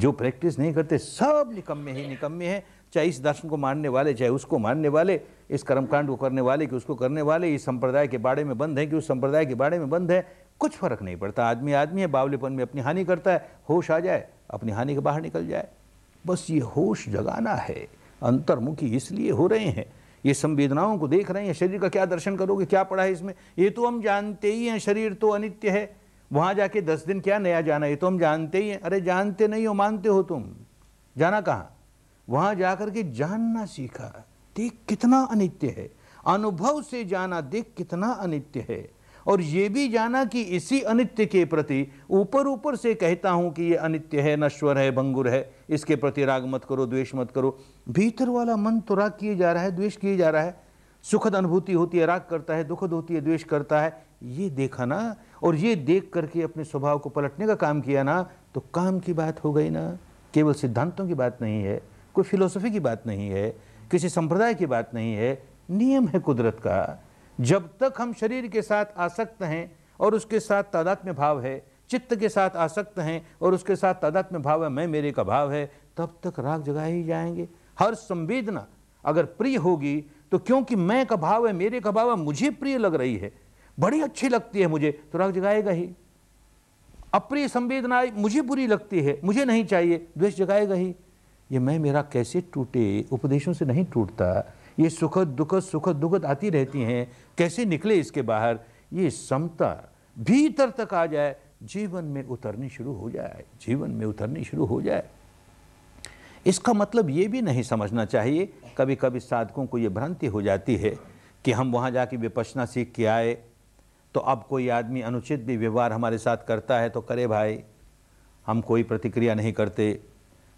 A: जो प्रैक्टिस नहीं करते सब निकम्मे ही निकम्मे हैं चाहे इस दर्शन को मानने वाले चाहे उसको मानने वाले इस कर्मकांड को करने वाले कि उसको करने वाले इस संप्रदाय के बाड़े में बंद हैं कि उस संप्रदाय के बाड़े में बंद है कुछ फर्क नहीं पड़ता आदमी आदमी है बावलेपन में अपनी हानि करता है होश आ जाए अपनी हानि के बाहर निकल जाए बस ये होश जगाना है अंतर्मुखी इसलिए हो रहे हैं ये संवेदनाओं को देख रहे हैं शरीर का क्या दर्शन करोगे क्या पढ़ा है इसमें ये तो हम जानते ही हैं शरीर तो अनित्य है वहाँ जाके दस दिन क्या नया जाना ये तो हम जानते ही हैं अरे जानते नहीं हो मानते हो तुम जाना कहाँ वहाँ जा कर के जानना सीखा देख कितना अनित्य है अनुभव से जाना देख कितना अनित्य है और ये भी जाना कि इसी अनित्य के प्रति ऊपर ऊपर से कहता हूँ कि ये अनित्य है नश्वर है भंगुर है इसके प्रति राग मत करो द्वेष मत करो भीतर वाला मन तो राग किए जा रहा है द्वेष किए जा रहा है सुखद अनुभूति होती है राग करता है दुखद होती है द्वेष करता है ये देखा ना और ये देख करके अपने स्वभाव को पलटने का काम किया ना तो काम की बात हो गई ना केवल सिद्धांतों की बात नहीं है कोई फिलोसफी की बात नहीं है किसी संप्रदाय की बात नहीं है नियम है कुदरत का जब तक हम शरीर के साथ आसक्त हैं और उसके साथ तादात में भाव है चित्त के साथ आसक्त हैं और उसके साथ तादात में भाव है मैं मेरे का भाव है तब तक राग जगाए ही जाएंगे हर संवेदना अगर प्रिय होगी तो क्योंकि मैं का भाव है मेरे का भाव है मुझे प्रिय लग रही है बड़ी अच्छी लगती है मुझे तो राग जगाएगा ही अप्रिय संवेदना मुझे बुरी लगती है मुझे नहीं चाहिए द्वेष जगाएगा ही ये मैं मेरा कैसे टूटे उपदेशों से नहीं टूटता ये सुखद दुखद सुखद दुखद आती रहती हैं कैसे निकले इसके बाहर ये समता भीतर तक आ जाए जीवन में उतरनी शुरू हो जाए जीवन में उतरनी शुरू हो जाए इसका मतलब ये भी नहीं समझना चाहिए कभी कभी साधकों को ये भ्रांति हो जाती है कि हम वहाँ जाके विपसना सीख के आए तो अब कोई आदमी अनुचित भी व्यवहार हमारे साथ करता है तो करे भाई हम कोई प्रतिक्रिया नहीं करते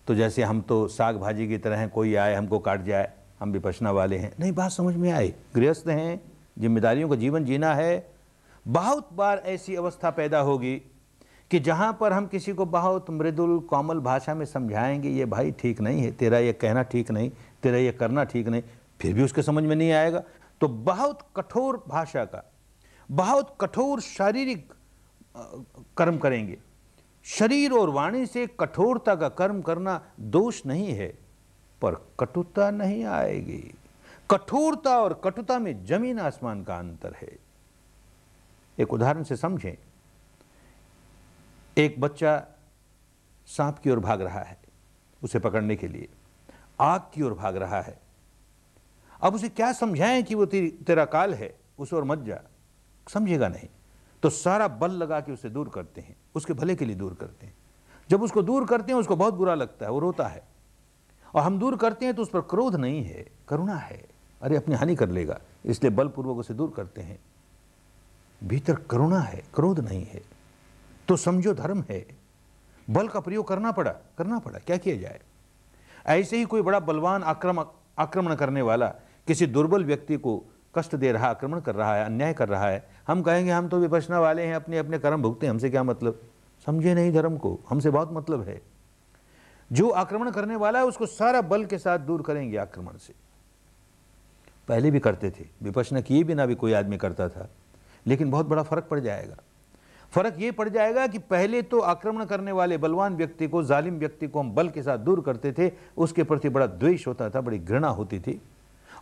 A: तो जैसे हम तो साग भाजी की तरह हैं कोई आए हमको काट जाए हम विपसना वाले हैं नहीं बात समझ में आए गृहस्थ हैं जिम्मेदारियों का जीवन जीना है बहुत बार ऐसी अवस्था पैदा होगी कि जहाँ पर हम किसी को बहुत मृदुल कोमल भाषा में समझाएंगे ये भाई ठीक नहीं है तेरा ये कहना ठीक नहीं तेरा ये करना ठीक नहीं फिर भी उसके समझ में नहीं आएगा तो बहुत कठोर भाषा का बहुत कठोर शारीरिक कर्म करेंगे शरीर और वाणी से कठोरता का कर्म करना दोष नहीं है पर कटुता नहीं आएगी कठोरता और कटुता में जमीन आसमान का अंतर है एक उदाहरण से समझें एक बच्चा सांप की ओर भाग रहा है उसे पकड़ने के लिए आग की ओर भाग रहा है अब उसे क्या समझाएं कि वो तेरा काल है उस ओर मत जा समझेगा नहीं तो सारा बल लगा के उसे दूर करते हैं उसके भले के लिए दूर करते हैं जब उसको दूर करते हैं उसको बहुत बुरा लगता है वो रोता है और हम दूर करते हैं तो उस पर क्रोध नहीं है करुणा है अरे अपनी हानि कर लेगा इसलिए बलपूर्वक उसे दूर करते हैं भीतर करुणा है क्रोध नहीं है तो समझो धर्म है बल का प्रयोग करना पड़ा करना पड़ा क्या किया जाए ऐसे ही कोई बड़ा बलवान आक्रमक आक्रमण करने वाला किसी दुर्बल व्यक्ति को कष्ट दे रहा आक्रमण कर रहा है अन्याय कर रहा है हम कहेंगे हम तो विपसना वाले हैं अपने अपने कर्म भुगते हैं हमसे क्या मतलब समझे नहीं धर्म को हमसे बहुत मतलब है जो आक्रमण करने वाला है उसको सारा बल के साथ दूर करेंगे आक्रमण से पहले भी करते थे विपसना किए बिना भी कोई आदमी करता था लेकिन बहुत बड़ा फर्क पड़ जाएगा फर्क ये पड़ जाएगा कि पहले तो आक्रमण करने वाले बलवान व्यक्ति को जालिम व्यक्ति को हम बल के साथ दूर करते थे उसके प्रति बड़ा द्वेष होता था बड़ी घृणा होती थी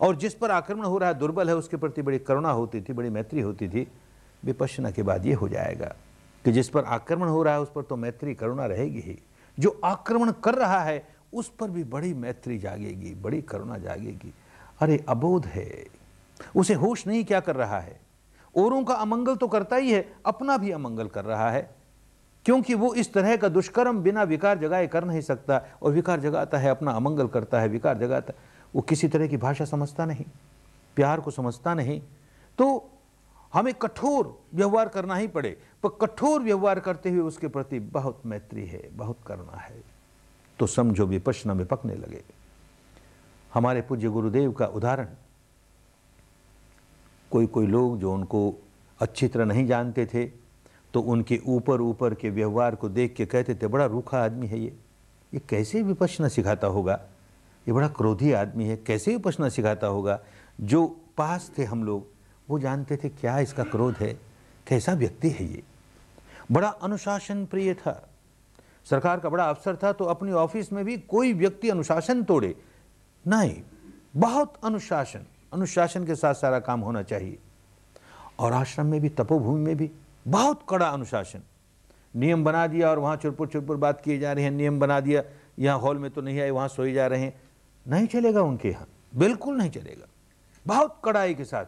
A: और जिस पर आक्रमण हो रहा है दुर्बल है उसके प्रति बड़ी करुणा होती थी बड़ी मैत्री होती थी विपशना के बाद ये हो जाएगा कि जिस पर आक्रमण हो रहा है उस पर तो मैत्री करुणा रहेगी ही जो आक्रमण कर रहा है उस पर भी बड़ी मैत्री जागेगी बड़ी करुणा जागेगी अरे अबोध है उसे होश नहीं क्या कर रहा है औरों का अमंगल तो करता ही है अपना भी अमंगल कर रहा है क्योंकि वो इस तरह का दुष्कर्म बिना विकार जगाए कर नहीं सकता और विकार जगाता है अपना अमंगल करता है विकार जगाता वो किसी तरह की भाषा समझता नहीं प्यार को समझता नहीं तो हमें कठोर व्यवहार करना ही पड़े पर कठोर व्यवहार करते हुए उसके प्रति बहुत मैत्री है बहुत करुणा है तो समझो विपश्न में पकने लगे हमारे पूज्य गुरुदेव का उदाहरण कोई कोई लोग जो उनको अच्छी तरह नहीं जानते थे तो उनके ऊपर ऊपर के व्यवहार को देख के कहते थे बड़ा रूखा आदमी है ये ये कैसे पछना सिखाता होगा ये बड़ा क्रोधी आदमी है कैसे पछना सिखाता होगा जो पास थे हम लोग वो जानते थे क्या इसका क्रोध है कैसा व्यक्ति है ये बड़ा अनुशासन प्रिय था सरकार का बड़ा अफसर था तो अपनी ऑफिस में भी कोई व्यक्ति अनुशासन तोड़े नहीं बहुत अनुशासन अनुशासन के साथ सारा काम होना चाहिए और आश्रम में भी तपोभूमि में भी बहुत कड़ा अनुशासन नियम बना दिया और वहाँ चुरपुर चुरपुर बात किए जा रहे हैं नियम बना दिया यहाँ हॉल में तो नहीं आए वहाँ सोए जा रहे हैं नहीं चलेगा उनके यहाँ बिल्कुल नहीं चलेगा बहुत कड़ाई के साथ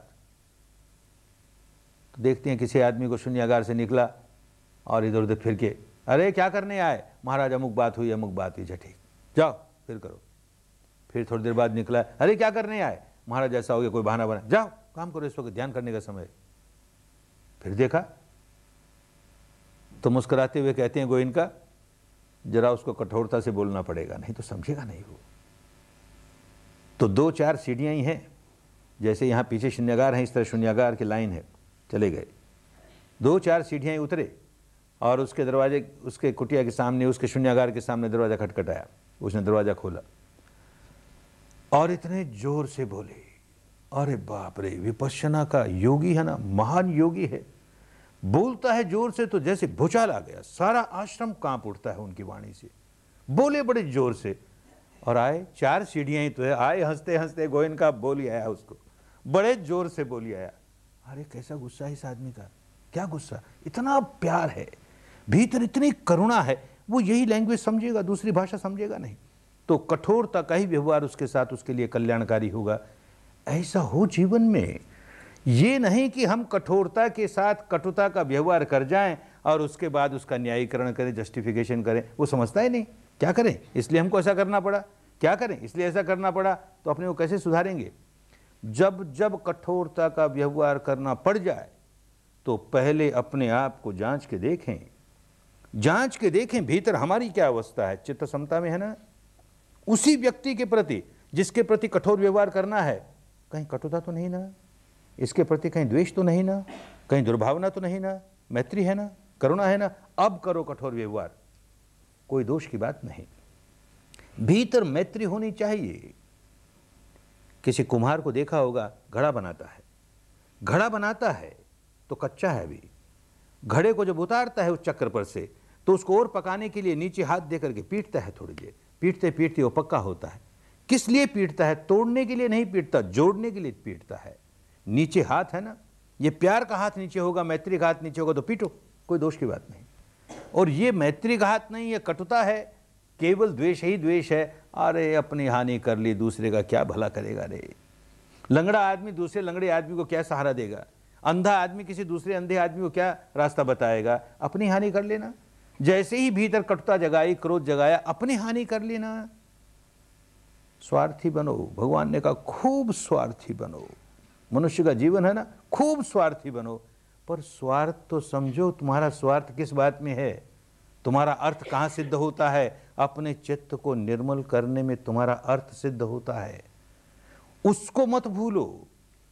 A: तो देखते हैं किसी आदमी को शून्यगार से निकला और इधर उधर फिर के अरे क्या करने आए महाराज अमुक बात हुई अमुक बात हुई जा ठीक जाओ फिर करो फिर थोड़ी देर बाद निकला अरे क्या करने आए महाराज ऐसा हो गया कोई बहाना बना जाओ काम करो इस वक्त ध्यान करने का समय फिर देखा तो मुस्कुराते हुए कहते हैं गोविंद का जरा उसको कठोरता से बोलना पड़ेगा नहीं तो समझेगा नहीं वो तो दो चार सीढ़ियां ही हैं जैसे यहां पीछे शून्यगार हैं इस तरह शून्यगार की लाइन है चले गए दो चार ही उतरे और उसके दरवाजे उसके कुटिया के सामने उसके शून्यगार के सामने दरवाज़ा खटखटाया उसने दरवाज़ा खोला और इतने जोर से बोले अरे बाप रे विपश्यना का योगी है ना महान योगी है बोलता है जोर से तो जैसे भूचाल आ गया सारा आश्रम कांप उठता है उनकी वाणी से बोले बड़े जोर से और आए चार सीढ़ियां ही तो है आए हंसते हंसते का बोली आया उसको बड़े जोर से बोली आया अरे कैसा गुस्सा है इस आदमी का क्या गुस्सा इतना प्यार है भीतर इतनी करुणा है वो यही लैंग्वेज समझेगा दूसरी भाषा समझेगा नहीं तो कठोरता का ही व्यवहार उसके साथ उसके लिए कल्याणकारी होगा ऐसा हो जीवन में ये नहीं कि हम कठोरता के साथ कटुता का व्यवहार कर जाएं और उसके बाद उसका न्यायीकरण करें जस्टिफिकेशन करें वो समझता ही नहीं क्या करें इसलिए हमको ऐसा करना पड़ा क्या करें इसलिए ऐसा करना पड़ा तो अपने को कैसे सुधारेंगे जब जब कठोरता का व्यवहार करना पड़ जाए तो पहले अपने आप को जांच के देखें जांच के देखें भीतर हमारी क्या अवस्था है चित्त समता में है ना उसी व्यक्ति के प्रति जिसके प्रति कठोर व्यवहार करना है कहीं कटुता तो नहीं ना इसके प्रति कहीं द्वेष तो नहीं ना कहीं दुर्भावना तो नहीं ना मैत्री है ना करुणा है ना अब करो कठोर व्यवहार कोई दोष की बात नहीं भीतर मैत्री होनी चाहिए किसी कुम्हार को देखा होगा घड़ा बनाता है घड़ा बनाता है तो कच्चा है अभी घड़े को जब उतारता है उस चक्र पर से तो उसको और पकाने के लिए नीचे हाथ दे करके पीटता है थोड़ी देर पीटते पीटते वो पक्का होता है किस लिए पीटता है तोड़ने के लिए नहीं पीटता जोड़ने के लिए पीटता है नीचे हाथ है ना ये प्यार का हाथ नीचे होगा मैत्री का हाथ नीचे होगा तो पीटो कोई दोष की बात नहीं और ये मैत्री का हाथ नहीं ये कटुता है केवल द्वेष ही द्वेष है अरे अपनी हानि कर ली दूसरे का क्या भला करेगा रे लंगड़ा आदमी दूसरे लंगड़े आदमी को क्या सहारा देगा अंधा आदमी किसी दूसरे अंधे आदमी को क्या रास्ता बताएगा अपनी हानि कर लेना जैसे ही भीतर कटुता जगाई क्रोध जगाया अपनी हानि कर लेना स्वार्थी बनो भगवान ने कहा खूब स्वार्थी बनो मनुष्य का जीवन है ना खूब स्वार्थी बनो पर स्वार्थ तो समझो तुम्हारा स्वार्थ किस बात में है तुम्हारा अर्थ कहाँ सिद्ध होता है अपने चित्त को निर्मल करने में तुम्हारा अर्थ सिद्ध होता है उसको मत भूलो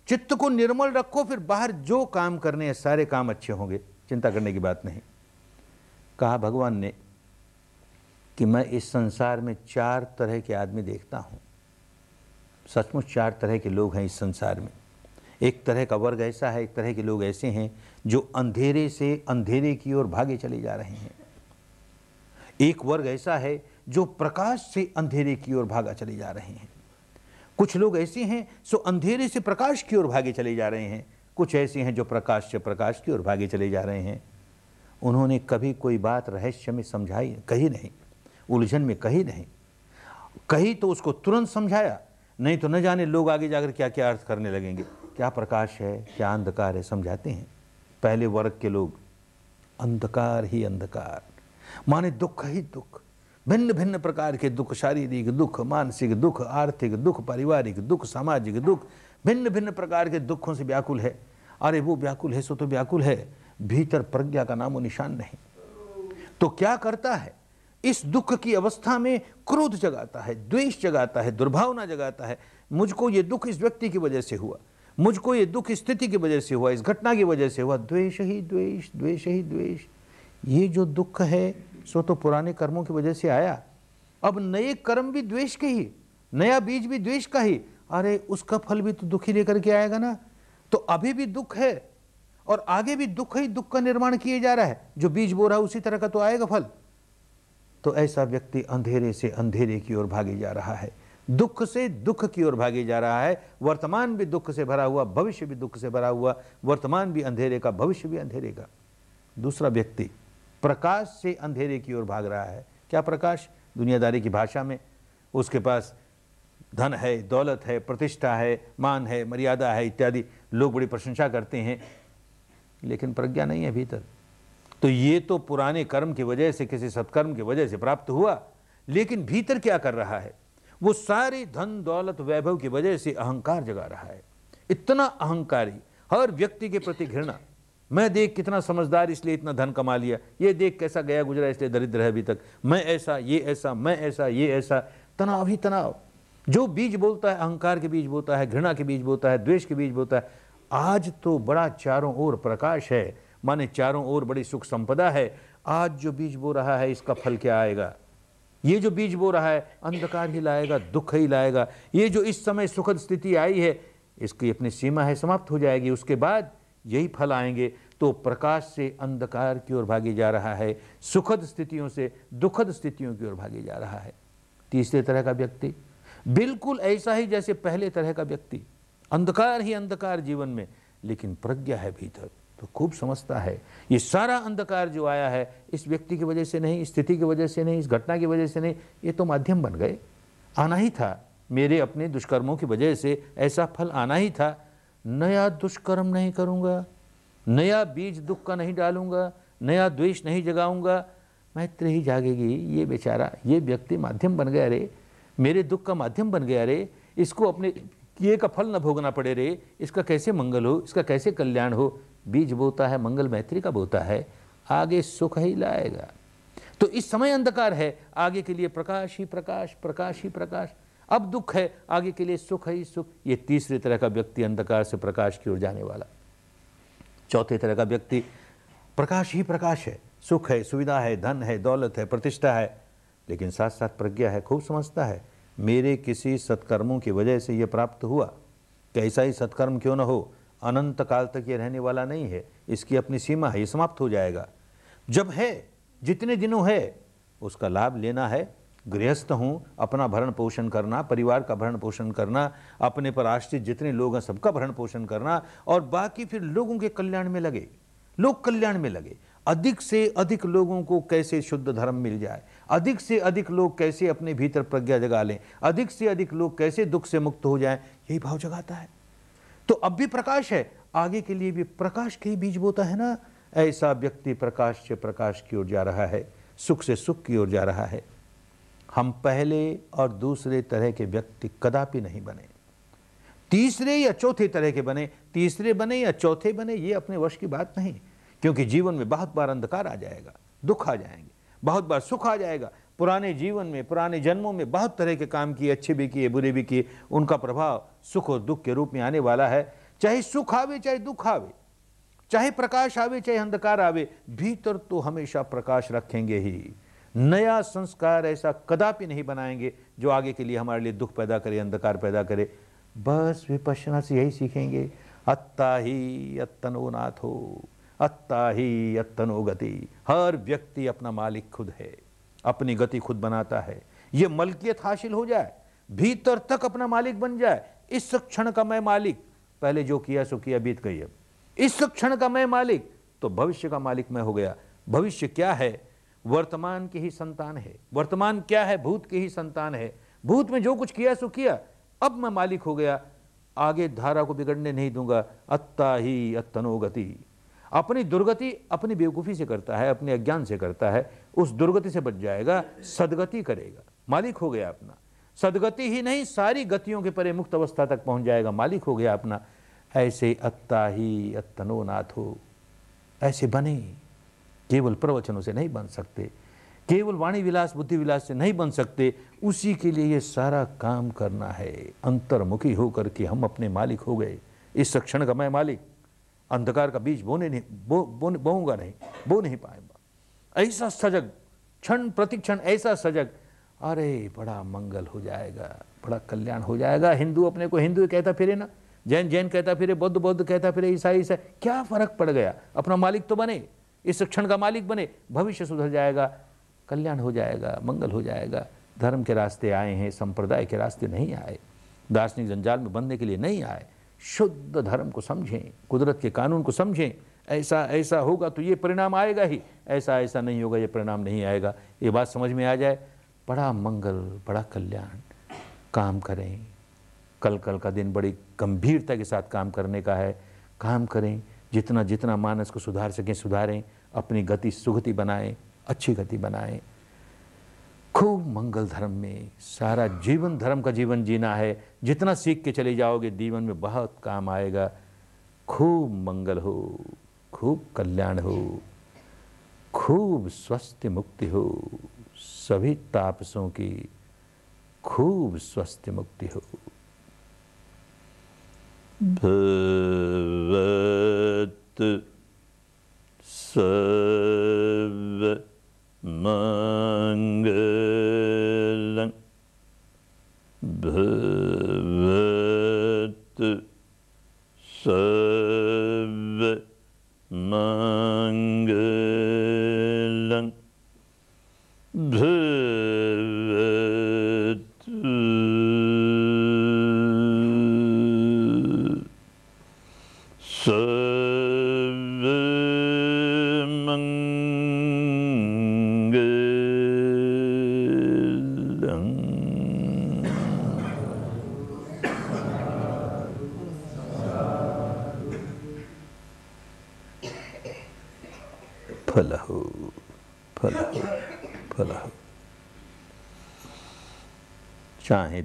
A: चित्त को निर्मल रखो फिर बाहर जो काम करने हैं सारे काम अच्छे होंगे चिंता करने की बात नहीं कहा भगवान ने कि मैं इस संसार में चार तरह के आदमी देखता हूँ सचमुच चार तरह के लोग हैं इस संसार में एक तरह का वर्ग ऐसा है एक तरह के लोग ऐसे हैं जो अंधेरे से अंधेरे की ओर भागे चले जा रहे हैं एक वर्ग ऐसा है जो प्रकाश से अंधेरे की ओर भागा चले जा रहे हैं कुछ लोग ऐसे हैं जो अंधेरे से प्रकाश की ओर भागे चले जा रहे हैं कुछ ऐसे हैं जो प्रकाश से प्रकाश की ओर भागे चले जा रहे हैं उन्होंने कभी कोई बात रहस्य में समझाई कही नहीं उलझन में कही नहीं कही तो उसको तुरंत समझाया नहीं तो न जाने लोग आगे जाकर क्या क्या अर्थ करने लगेंगे क्या प्रकाश है क्या अंधकार है समझाते हैं पहले वर्ग के लोग अंधकार ही अंधकार माने दुख ही दुख भिन्न भिन्न प्रकार के दुख शारीरिक दुख मानसिक दुख आर्थिक दुख पारिवारिक दुख सामाजिक दुख भिन्न भिन्न प्रकार के दुखों से व्याकुल है अरे वो व्याकुल है सो तो व्याकुल है भीतर प्रज्ञा का नाम निशान नहीं तो क्या करता है इस दुख की अवस्था में क्रोध जगाता है द्वेष जगाता है दुर्भावना जगाता है मुझको ये दुख इस व्यक्ति की वजह से हुआ मुझको ये दुख स्थिति की वजह से हुआ इस घटना की वजह से हुआ द्वेष ही द्वेष द्वेष ही द्वेष ये जो दुख है सो तो पुराने कर्मों की वजह से आया अब नए कर्म भी द्वेष के ही नया बीज भी द्वेष का ही अरे उसका फल भी तो दुखी लेकर के आएगा ना तो अभी भी दुख है और आगे भी दुख ही दुख का निर्माण किए जा रहा है जो बीज बो रहा है उसी तरह का तो आएगा फल तो ऐसा व्यक्ति अंधेरे से अंधेरे की ओर भागे जा रहा है दुख से दुख की ओर भागे जा रहा है वर्तमान भी दुख से भरा हुआ भविष्य भी दुख से भरा हुआ वर्तमान भी अंधेरे का भविष्य भी अंधेरे का दूसरा व्यक्ति प्रकाश से अंधेरे की ओर भाग रहा है क्या प्रकाश दुनियादारी की भाषा में उसके पास धन है दौलत है प्रतिष्ठा है मान है मर्यादा है इत्यादि लोग बड़ी प्रशंसा करते हैं लेकिन प्रज्ञा नहीं है भीतर तो ये तो पुराने कर्म की वजह से किसी सत्कर्म की वजह से प्राप्त हुआ लेकिन भीतर क्या कर रहा है वो सारी धन दौलत वैभव की वजह से अहंकार जगा रहा है इतना अहंकारी हर व्यक्ति के प्रति घृणा मैं देख कितना समझदार इसलिए इतना धन कमा लिया ये देख कैसा गया गुजरा इसलिए दरिद्र है अभी तक मैं ऐसा ये ऐसा मैं ऐसा ये ऐसा तनाव ही तनाव जो बीज बोलता है अहंकार के बीज बोता है घृणा के बीज बोता है द्वेष के बीज बोता है आज तो बड़ा चारों ओर प्रकाश है माने चारों ओर बड़ी सुख संपदा है आज जो बीज बो रहा है इसका फल क्या आएगा ये जो बीज बो रहा है अंधकार ही लाएगा दुख ही लाएगा ये जो इस समय सुखद स्थिति आई है इसकी अपनी सीमा है समाप्त हो जाएगी उसके बाद यही फल आएंगे तो प्रकाश से अंधकार की ओर भागी जा रहा है सुखद स्थितियों से दुखद स्थितियों की ओर भागी जा रहा है तीसरे तरह का व्यक्ति बिल्कुल ऐसा ही जैसे पहले तरह का व्यक्ति अंधकार ही अंधकार जीवन में लेकिन प्रज्ञा है भीतर तो खूब समझता है ये सारा अंधकार जो आया है इस व्यक्ति की वजह से नहीं स्थिति की वजह से नहीं इस घटना की वजह से नहीं ये तो माध्यम बन गए आना ही था मेरे अपने दुष्कर्मों की वजह से ऐसा फल आना ही था नया दुष्कर्म नहीं करूँगा नया बीज दुख का नहीं डालूंगा नया द्वेष नहीं जगाऊंगा मैत्र ही जागेगी ये बेचारा ये व्यक्ति माध्यम बन गया रे मेरे दुख का माध्यम बन गया रे इसको अपने किए का फल न भोगना पड़े रे इसका कैसे मंगल हो इसका कैसे कल्याण हो बीज बोता है मंगल मैत्री का बोता है आगे सुख ही लाएगा तो इस समय अंधकार है आगे के लिए प्रकाश ही प्रकाश प्रकाश ही प्रकाश अब दुख है आगे के लिए सुख ही सुख ये तीसरे तरह का व्यक्ति अंधकार से प्रकाश की ओर जाने वाला चौथे तरह का व्यक्ति प्रकाश ही प्रकाश है सुख है सुविधा है धन है दौलत है प्रतिष्ठा है लेकिन साथ साथ प्रज्ञा है खूब समझता है मेरे किसी सत्कर्मों की वजह से ये प्राप्त हुआ कैसा ही सत्कर्म क्यों न हो अनंत काल तक ये रहने वाला नहीं है इसकी अपनी सीमा है ये समाप्त हो जाएगा जब है जितने दिनों है उसका लाभ लेना है गृहस्थ हूँ अपना भरण पोषण करना परिवार का भरण पोषण करना अपने पर आश्रित जितने लोग हैं सबका भरण पोषण करना और बाकी फिर लोगों के कल्याण में लगे लोक कल्याण में लगे अधिक से अधिक लोगों को कैसे शुद्ध धर्म मिल जाए अधिक से अधिक लोग कैसे अपने भीतर प्रज्ञा जगा लें अधिक से अधिक लोग कैसे दुख से मुक्त हो जाएं यही भाव जगाता है तो अब भी प्रकाश है आगे के लिए भी प्रकाश के ही बीज बोता है ना ऐसा व्यक्ति प्रकाश से प्रकाश की ओर जा रहा है सुख से सुख की ओर जा रहा है हम पहले और दूसरे तरह के व्यक्ति कदापि नहीं बने तीसरे या चौथे तरह के बने तीसरे बने या चौथे बने ये अपने वश की बात नहीं क्योंकि जीवन में बहुत बार अंधकार आ जाएगा दुख आ जाएंगे बहुत बार सुख आ जाएगा पुराने जीवन में पुराने जन्मों में बहुत तरह के काम किए अच्छे भी किए बुरे भी किए उनका प्रभाव सुख और दुख के रूप में आने वाला है चाहे सुख आवे चाहे दुख आवे चाहे प्रकाश आवे चाहे अंधकार आवे भीतर तो हमेशा प्रकाश रखेंगे ही नया संस्कार ऐसा कदापि नहीं बनाएंगे जो आगे के लिए हमारे लिए दुख पैदा करे अंधकार पैदा करे बस विपश्यना से यही सीखेंगे अत्ता ही अत्तनोनाथ हो अत्ता ही अत्तनो गति हर व्यक्ति अपना मालिक खुद है अपनी गति खुद बनाता है ये मलकियत हासिल हो जाए भीतर तक अपना मालिक बन जाए इस क्षण का मैं मालिक पहले जो किया सो किया बीत गई अब इस क्षण का मैं मालिक तो भविष्य का मालिक मैं हो गया भविष्य क्या है वर्तमान की ही संतान है वर्तमान क्या है भूत की ही संतान है भूत में जो कुछ किया सो किया अब मैं मालिक हो गया आगे धारा को बिगड़ने नहीं दूंगा अत्ता ही अत्तनो गति अपनी दुर्गति अपनी बेवकूफ़ी से करता है अपने अज्ञान से करता है उस दुर्गति से बच जाएगा सदगति करेगा मालिक हो गया अपना सदगति ही नहीं सारी गतियों के परे मुक्त अवस्था तक पहुंच जाएगा मालिक हो गया अपना ऐसे अत्ता ही अत्तनो हो ऐसे बने केवल प्रवचनों से नहीं बन सकते केवल वाणी विलास बुद्धि विलास से नहीं बन सकते उसी के लिए ये सारा काम करना है अंतर्मुखी होकर के हम अपने मालिक हो गए इस क्षण का मैं मालिक अंधकार का बीज बोने नहीं बो बोऊंगा नहीं बो नहीं पाएगा ऐसा सजग क्षण प्रतिक्षण ऐसा सजग अरे बड़ा मंगल हो जाएगा बड़ा कल्याण हो जाएगा हिंदू अपने को हिंदू कहता फिरे ना जैन जैन कहता फिरे बौद्ध बौद्ध कहता फिरे ईसाई ईसाई क्या फर्क पड़ गया अपना मालिक तो बने इस क्षण का मालिक बने भविष्य सुधर जाएगा कल्याण हो जाएगा मंगल हो जाएगा धर्म के रास्ते आए हैं संप्रदाय के रास्ते नहीं आए दार्शनिक जंजाल में बनने के लिए नहीं आए शुद्ध धर्म को समझें कुदरत के कानून को समझें ऐसा ऐसा होगा तो ये परिणाम आएगा ही ऐसा ऐसा नहीं होगा ये परिणाम नहीं आएगा ये बात समझ में आ जाए बड़ा मंगल बड़ा कल्याण काम करें कल कल का दिन बड़ी गंभीरता के साथ काम करने का है काम करें जितना जितना मानस को सुधार सकें सुधारें अपनी गति सुगति बनाएं अच्छी गति बनाएं खूब मंगल धर्म में सारा जीवन धर्म का जीवन जीना है जितना सीख के चले जाओगे जीवन में बहुत काम आएगा खूब मंगल हो खूब कल्याण हो खूब स्वस्थ मुक्ति हो सभी तापसों की खूब स्वस्थ मुक्ति हो भगवत सर्व Mangalam Bhavatu Sarva Mangalam Bhavatu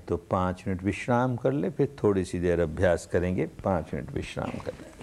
A: तो पाँच मिनट विश्राम कर ले फिर थोड़ी सी देर अभ्यास करेंगे पाँच मिनट विश्राम कर लें